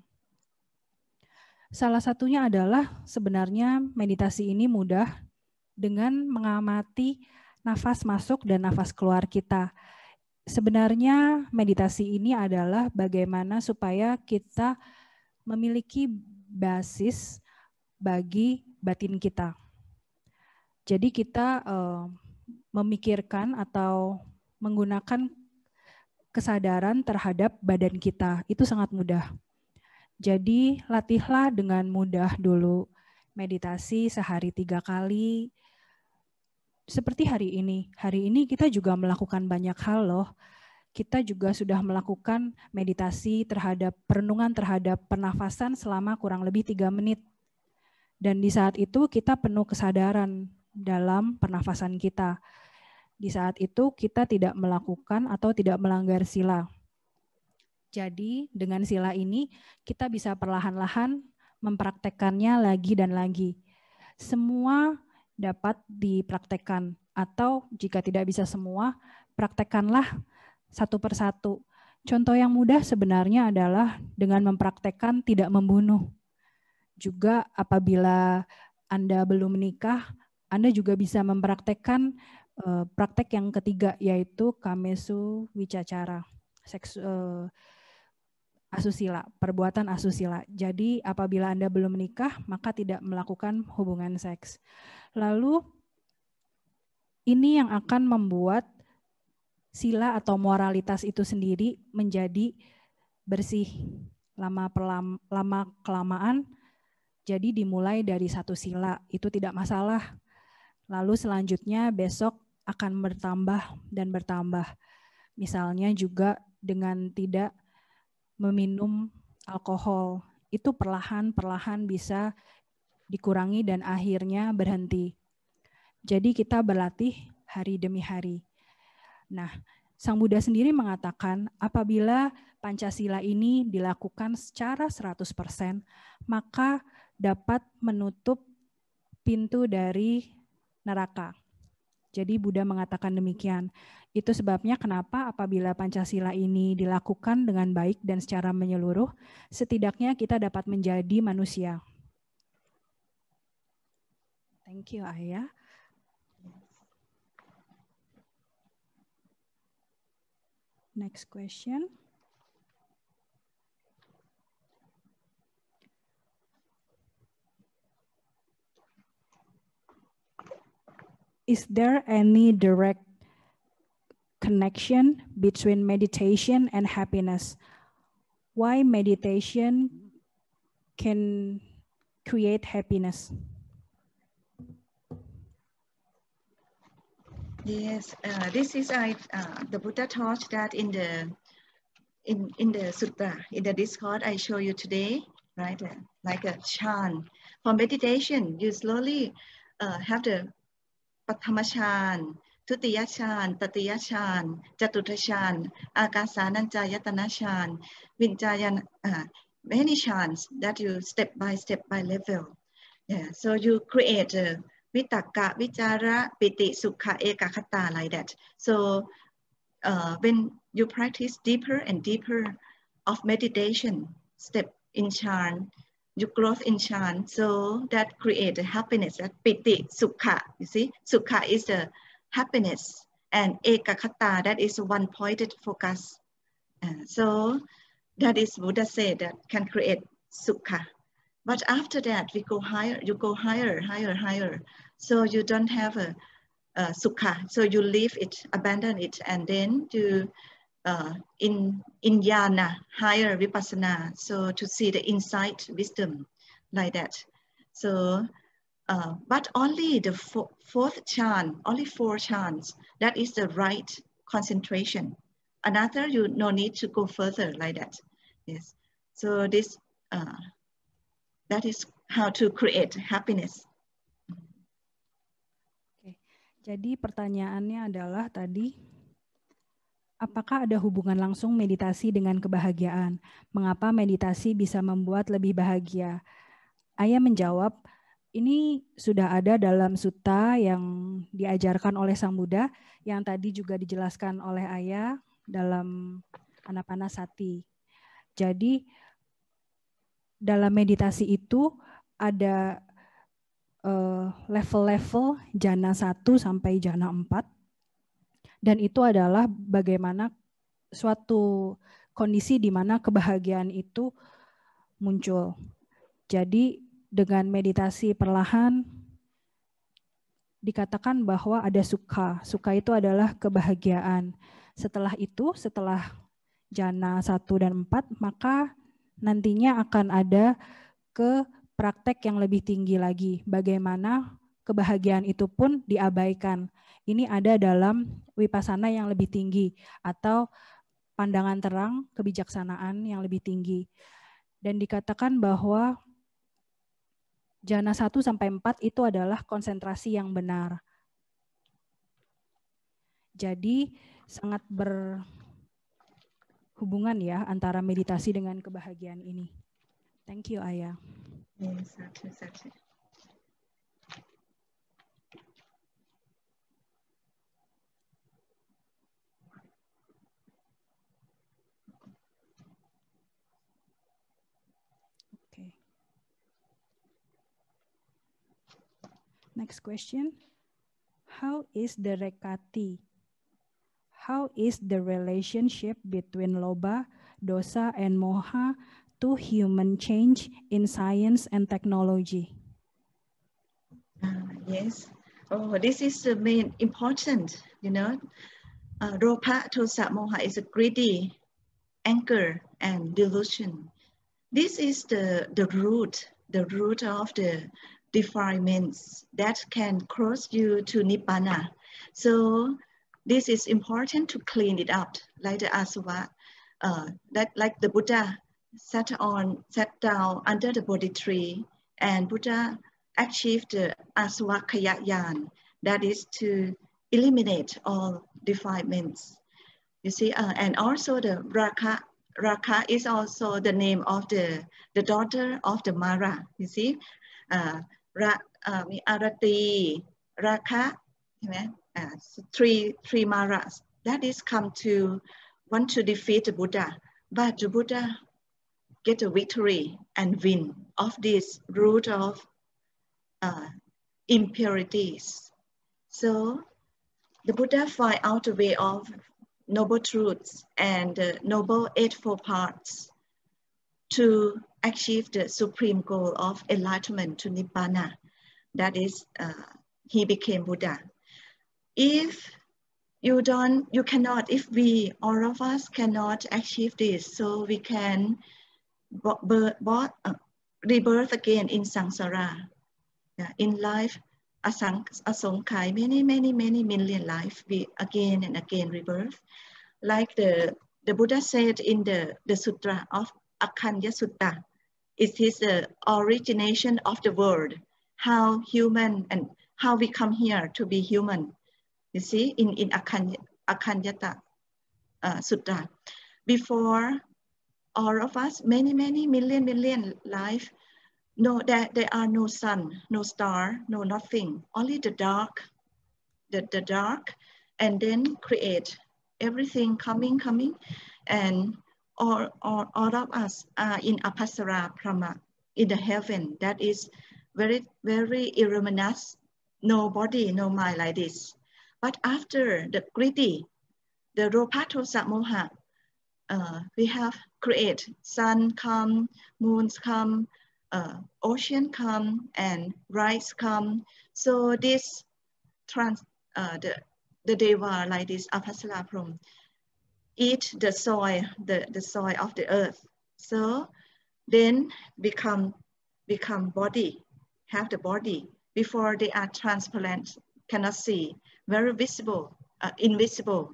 Salah satunya adalah sebenarnya meditasi ini mudah dengan mengamati nafas masuk dan nafas keluar kita. Sebenarnya meditasi ini adalah bagaimana supaya kita memiliki basis bagi batin kita. Jadi kita uh, memikirkan atau menggunakan kesadaran terhadap badan kita itu sangat mudah. Jadi latihlah dengan mudah dulu meditasi sehari tiga kali. Seperti hari ini, hari ini kita juga melakukan banyak hal loh. Kita juga sudah melakukan meditasi terhadap perenungan terhadap pernafasan selama kurang lebih tiga menit dan di saat itu kita penuh kesadaran dalam pernafasan kita. Di saat itu kita tidak melakukan atau tidak melanggar sila. Jadi dengan sila ini kita bisa perlahan-lahan mempraktekannya lagi dan lagi. Semua dapat dipraktekkan atau jika tidak bisa semua, praktekkanlah satu persatu. Contoh yang mudah sebenarnya adalah dengan mempraktekkan tidak membunuh. Juga apabila Anda belum menikah, Anda juga bisa mempraktekkan uh, praktek yang ketiga yaitu kamesu wicacara, seks uh, asusila, perbuatan asusila. Jadi apabila Anda belum menikah, maka tidak melakukan hubungan seks. Lalu ini yang akan membuat sila atau moralitas itu sendiri menjadi bersih lama pelam, lama kelamaan jadi dimulai dari satu sila, itu tidak masalah. Lalu selanjutnya besok akan bertambah dan bertambah. Misalnya juga dengan tidak meminum alkohol. Itu perlahan-perlahan bisa dikurangi dan akhirnya berhenti. Jadi kita berlatih hari demi hari. Nah, Sang Buddha sendiri mengatakan apabila Pancasila ini dilakukan secara 100%, maka dapat menutup pintu dari neraka. Jadi Buddha mengatakan demikian. Itu sebabnya kenapa apabila Pancasila ini dilakukan dengan baik dan secara menyeluruh, setidaknya kita dapat menjadi manusia. Thank you, Ayah. Next question. is there any direct connection between meditation and happiness? Why meditation can create happiness? Yes, uh, this is uh, the Buddha taught that in the in, in the sutta, in the discord I show you today, right? Uh, like a chant. For meditation, you slowly uh, have the ปฐมฌาน ทุติยฌาน ตติยฌาน จตุทฌาน อากาสานัญจายตนะฌาน วิญจายน many chants that you step by step by level yeah so you create a vitaka ิ i c h a r a piti sukha e k a like that so uh, when you practice deeper and deeper of meditation step in chant you grow in Chan, So that create a happiness, that piti, sukha. You see, sukha is the happiness and ekakata, that is one-pointed focus. Uh, so that is Buddha said that can create sukha. But after that, we go higher, you go higher, higher, higher. So you don't have a, a sukha. So you leave it, abandon it, and then you uh, in, in jnana, higher vipassana, so to see the insight, wisdom, like that. So, uh, but only the fourth chan, only four chans, that is the right concentration. Another, you no need to go further like that. Yes. So this, uh, that is how to create happiness. Jadi pertanyaannya adalah tadi Apakah ada hubungan langsung meditasi dengan kebahagiaan? Mengapa meditasi bisa membuat lebih bahagia? Ayah menjawab, ini sudah ada dalam Sutta yang diajarkan oleh Sang Buddha yang tadi juga dijelaskan oleh ayah dalam Anapana Sati. Jadi dalam meditasi itu ada eh, level-level jana satu sampai jana empat dan itu adalah bagaimana suatu kondisi di mana kebahagiaan itu muncul. Jadi dengan meditasi perlahan dikatakan bahwa ada suka. Suka itu adalah kebahagiaan. Setelah itu, setelah jana satu dan empat, maka nantinya akan ada ke praktek yang lebih tinggi lagi. Bagaimana kebahagiaan itu pun diabaikan ini ada dalam wipasana yang lebih tinggi atau pandangan terang kebijaksanaan yang lebih tinggi. Dan dikatakan bahwa jana 1 sampai 4 itu adalah konsentrasi yang benar. Jadi sangat berhubungan ya antara meditasi dengan kebahagiaan ini. Thank you Ayah. Yes, okay, Next question. How is the rekati? How is the relationship between loba, dosa, and moha to human change in science and technology? Uh, yes. Oh, this is the main important, you know. Uh, Ropa, Moha is a greedy, anger, and delusion. This is the, the root, the root of the defilements that can cause you to nibbana. So this is important to clean it up, like the asava, uh, that like the Buddha sat on, sat down under the Bodhi tree, and Buddha achieved the aswakaya yan, that is to eliminate all defilements. You see, uh, and also the Raka, Raka is also the name of the, the daughter of the Mara, you see. Uh, ระมีอารตีราคะใช่ไหม uh, uh, three three maras that is come to want to defeat the Buddha but the Buddha get a victory and win of this root of uh, impurities so the Buddha find out the way of noble truths and uh, noble eightfold paths to achieved the supreme goal of enlightenment to Nibbana. That is, uh, he became Buddha. If you don't, you cannot, if we, all of us cannot achieve this, so we can uh, rebirth again in samsara, yeah, in life, asang, asongkai, many, many, many million life, we again and again rebirth. Like the, the Buddha said in the, the sutra of Akanya Sutta, it is the origination of the world, how human and how we come here to be human. You see, in, in Akany Akanyata uh, Sutta, before all of us, many, many million, million life, no, there, there are no sun, no star, no nothing, only the dark, the, the dark, and then create everything coming, coming, and all, all, all of us are in Apasara prama, in the heaven that is very, very illuminous, no body, no mind like this. But after the greedy, the Ropatosa Moha, uh, we have create sun come, moons come, uh, ocean come, and rice come. So this trans, uh, the, the deva like this, Apasara prama eat the soil, the, the soil of the earth. So then become, become body, have the body before they are transparent, cannot see, very visible, uh, invisible.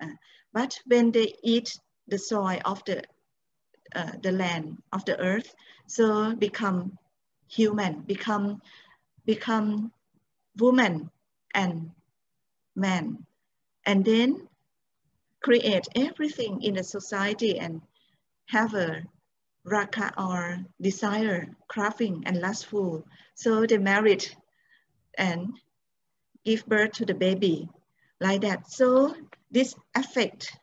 Uh, but when they eat the soil of the, uh, the land, of the earth, so become human, become, become woman and man. And then create everything in the society and have a raka or desire, craving and lustful. So they married and give birth to the baby like that. So this affect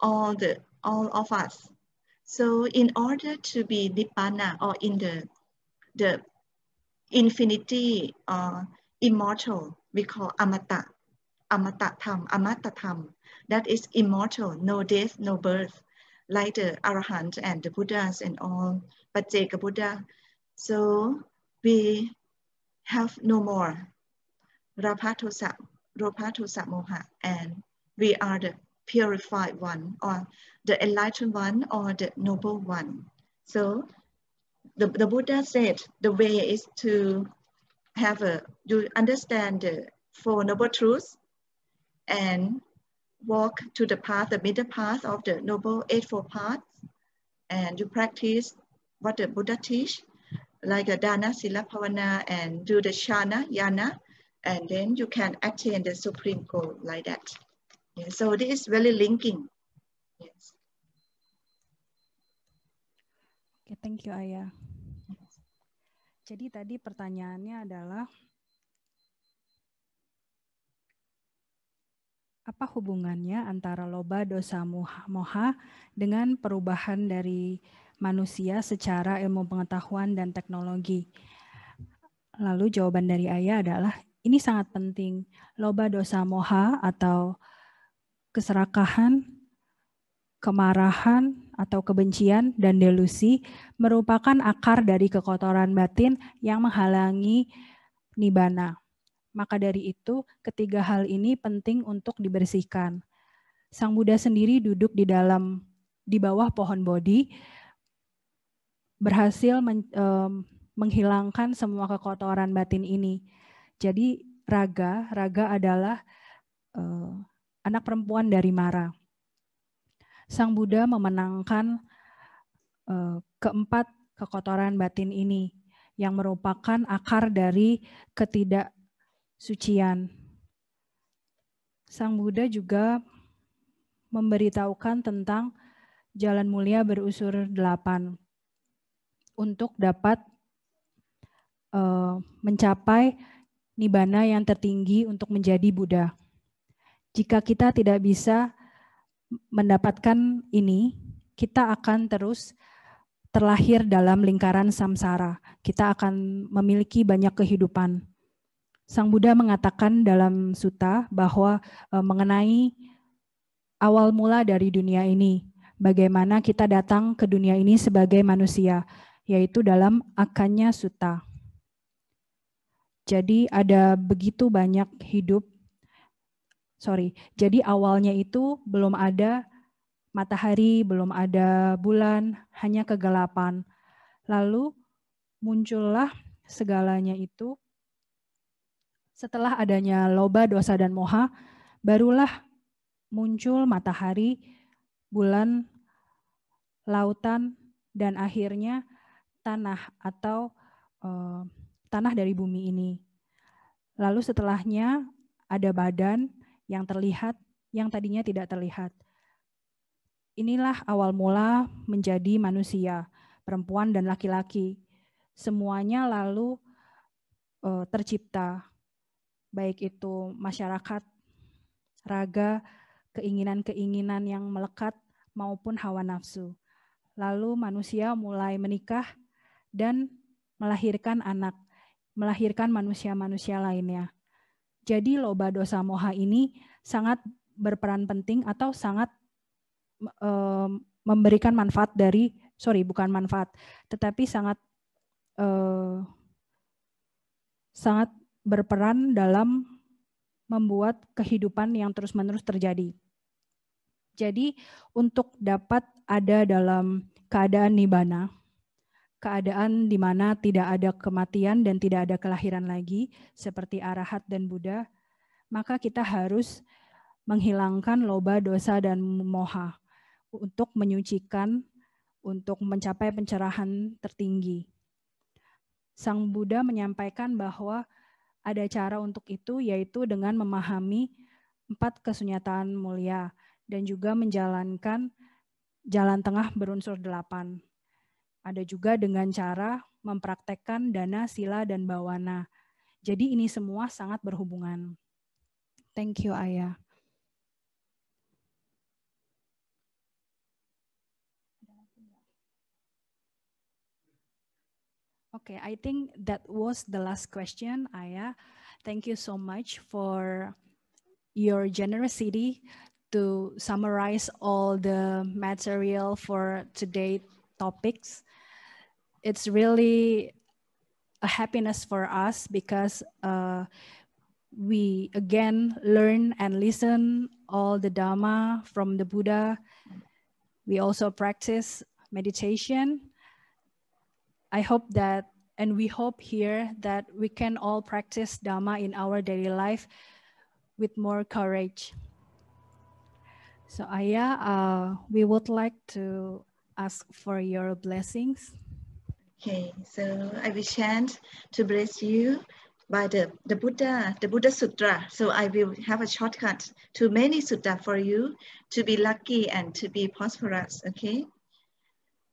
all the all of us. So in order to be nibbana or in the the infinity or uh, immortal, we call amata, amata tham, amata tham that is immortal, no death, no birth, like the Arahant and the Buddhas and all, But Pajeka Buddha. So we have no more rapatosa, ropatosa moha, and we are the purified one or the enlightened one or the noble one. So the, the Buddha said the way is to have a, you understand the Four Noble Truths and walk to the path, the middle path of the Noble Eightfold Path, and you practice what the Buddha teach, like a Dana, Sila, Pavana, and do the Shana, Yana, and then you can attain the supreme goal like that. Yeah, so this is really linking. Yes. Okay, thank you, Ayah. Jadi tadi pertanyaannya adalah apa hubungannya antara loba dosa moha dengan perubahan dari manusia secara ilmu pengetahuan dan teknologi? Lalu jawaban dari ayah adalah ini sangat penting. Loba dosa moha atau keserakahan, kemarahan, atau kebencian dan delusi merupakan akar dari kekotoran batin yang menghalangi nibana. Maka dari itu, ketiga hal ini penting untuk dibersihkan. Sang Buddha sendiri duduk di dalam di bawah pohon Bodhi berhasil men, um, menghilangkan semua kekotoran batin ini. Jadi raga, raga adalah uh, anak perempuan dari Mara. Sang Buddha memenangkan uh, keempat kekotoran batin ini yang merupakan akar dari ketidak sucian. Sang Buddha juga memberitahukan tentang jalan mulia berusur delapan untuk dapat uh, mencapai nibana yang tertinggi untuk menjadi Buddha. Jika kita tidak bisa mendapatkan ini, kita akan terus terlahir dalam lingkaran samsara. Kita akan memiliki banyak kehidupan. Sang Buddha mengatakan dalam Sutta bahwa e, mengenai awal mula dari dunia ini, bagaimana kita datang ke dunia ini sebagai manusia, yaitu dalam akannya suta. Jadi ada begitu banyak hidup, sorry, jadi awalnya itu belum ada matahari, belum ada bulan, hanya kegelapan. Lalu muncullah segalanya itu setelah adanya loba, dosa, dan moha, barulah muncul matahari, bulan, lautan, dan akhirnya tanah atau uh, tanah dari bumi ini. Lalu setelahnya ada badan yang terlihat yang tadinya tidak terlihat. Inilah awal mula menjadi manusia, perempuan dan laki-laki. Semuanya lalu e, tercipta baik itu masyarakat, raga, keinginan-keinginan yang melekat maupun hawa nafsu. Lalu manusia mulai menikah dan melahirkan anak, melahirkan manusia-manusia lainnya. Jadi loba dosa moha ini sangat berperan penting atau sangat e, memberikan manfaat dari sorry bukan manfaat tetapi sangat eh, sangat berperan dalam membuat kehidupan yang terus-menerus terjadi. Jadi untuk dapat ada dalam keadaan nibana, keadaan di mana tidak ada kematian dan tidak ada kelahiran lagi seperti arahat dan Buddha, maka kita harus menghilangkan loba, dosa dan moha untuk menyucikan untuk mencapai pencerahan tertinggi. Sang Buddha menyampaikan bahwa ada cara untuk itu yaitu dengan memahami empat kesunyataan mulia dan juga menjalankan jalan tengah berunsur delapan. Ada juga dengan cara mempraktekkan dana, sila, dan bawana. Jadi ini semua sangat berhubungan. Thank you, Ayah. Okay, I think that was the last question, Aya. Thank you so much for your generosity to summarize all the material for today's topics. It's really a happiness for us because uh, we again learn and listen all the Dharma from the Buddha. We also practice meditation. I hope that and we hope here that we can all practice Dharma in our daily life with more courage. So Aya, uh, we would like to ask for your blessings. Okay, so I will chant to bless you by the, the Buddha, the Buddha Sutra. So I will have a shortcut to many sutra for you to be lucky and to be prosperous, okay?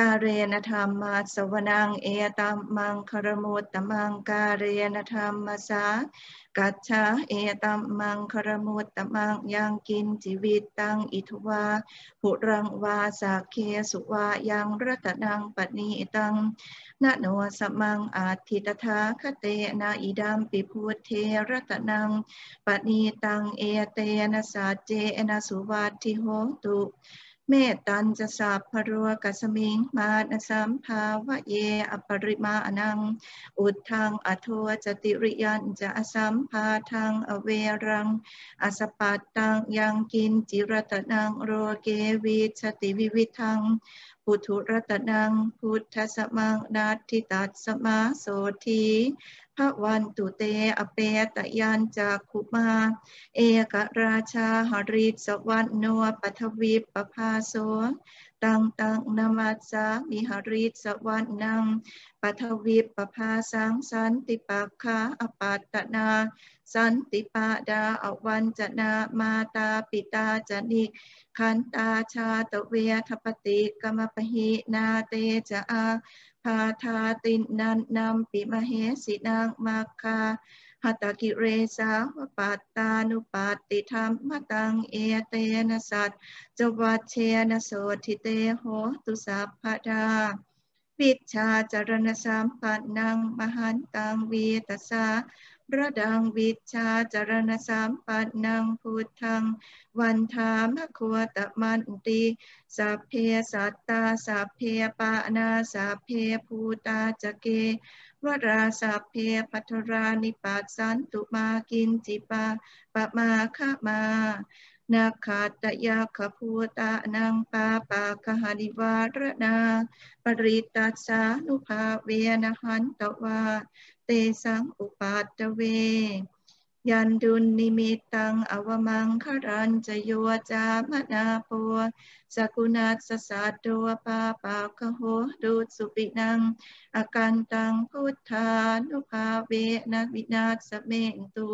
กาเรนธรรมมาสวนัง เอตามมังคารมุตตมังกาเรนธรรมมาสากัจฉาเอตามมังคารมุตตมังยังกินจิวิตตังอิทวาหุรังวาสาเคสุวายังรัตนังปณีตังนะโนสมังอาทิตถาคเตนาอิดัมปิพุทเทรัตนังปณีตังเอเตนะสาเจนะสุวัติโหตุเมตตันจะสาพรัวกัสมิง มาณสัมภาวะเยอปริมาอนัง อุดทางอทัวจติริยันจะอสัมภาทางอเวรังอสปัตตังยังกินจิรตนังโรเกวิชติวิวิทังพุทุรตนัง พุทธสมังนาทิตัสมาโสทีพระวันตุเตอเปตยานจาคุมาเอกราชาหริสวัสโนปัทวีปภาโสตังตังนามาจามิหริสวัสนังปัทวีปภาสังสันติปักขาอปัตตนา สันติปาดาอวันจนามาตาปิตาจนิคันตาชาตเวทปติกรรมปหินาเตจะอาพาทาตินันนำปิมาเหสินางมาคา หัตกิเรสาวปาตานุปาติธรรมมาตังเอเตนะสัตจวัชเชนะโสทิเตโหตุสัพพดาปิชาจารณสัมปันนัง มหันตังเวตสาระดังวิชาจารณสามปันนังพุทธังวันธามะควตะมันตีสัพเพสัตตาสัพเพปะนาสัพเพภูตาจเกวราสัพเพพัทรานิปัสสันตุมากินจิปาปะมาคะมานาคาตยาขภูตานังปาปาคหานิวารนาปริตัสานุภาเวนหันตวาเตสังอุปาตเว ยันดุนนิมิตังอวมังครันจโยจามนาปัวสกุณาสสาตัวปาปาคโหดูสุปินังอาการตังพุทธานุภาเวนะวินาสเมงตุ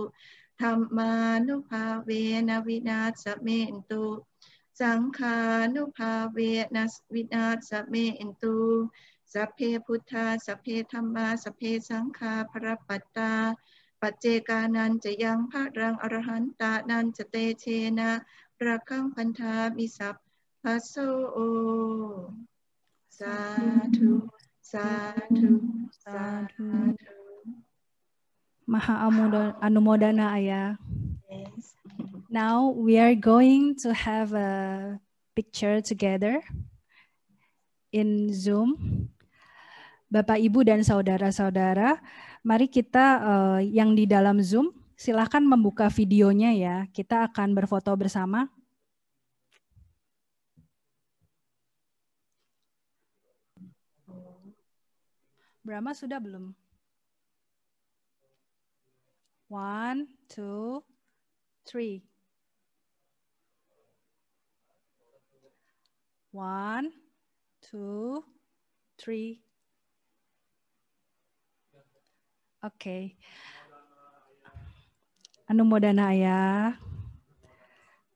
ธรรมานุภาเวนะวินาสเมงตุ สังขานุภาเวนะวินาสเมงตุสัพเพพุทธาสัพเพธรรมาสัพเพสังฆาพระปัตตา ปัจเจกานันจะยังพระรังอรหันตานันจะเตเชนะระคังพันธามิสัพพะโสโอสาธุสาธุสาธุมหาอนุโมดนาอายา y Now we are going to have a picture together in Zoom. Bapak, Ibu, dan saudara-saudara, mari kita uh, yang di dalam Zoom, silahkan membuka videonya ya. Kita akan berfoto bersama. Brahma sudah belum? One, two, three. One, two, three. Oke. Anu okay. ya.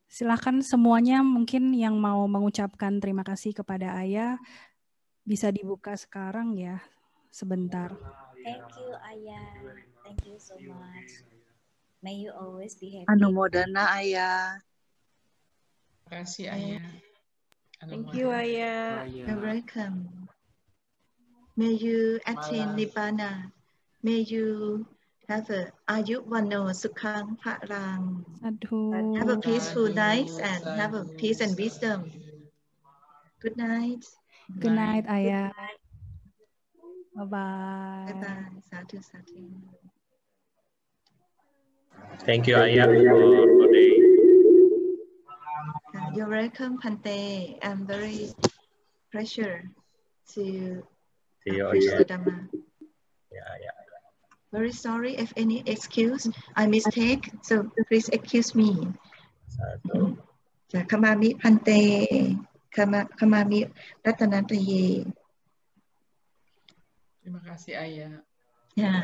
Silahkan semuanya mungkin yang mau mengucapkan terima kasih kepada Ayah bisa dibuka sekarang ya sebentar. Thank you Ayah. Thank you so much. May you always be happy. Anumodana Ayah. Terima kasih Ayah. Anu Thank you Ayah. You're welcome. May you attain nibbana. May you have a Ayuvano Sukhang Parang. Have a peaceful night and have a peace and wisdom. Good night. Good night, Aya. Bye bye. Bye bye. Satu, satu. Thank you, Aya, for today. Uh, you're welcome, Pante. I'm very pleasure to See you, preach the Dhamma. Yeah, yeah. Very sorry if any excuse, I mistake, so please excuse me. Mm. Kamami ขมามิพันเตขมาขมามิรัตนันตเย Terima kasih ayah. Yeah.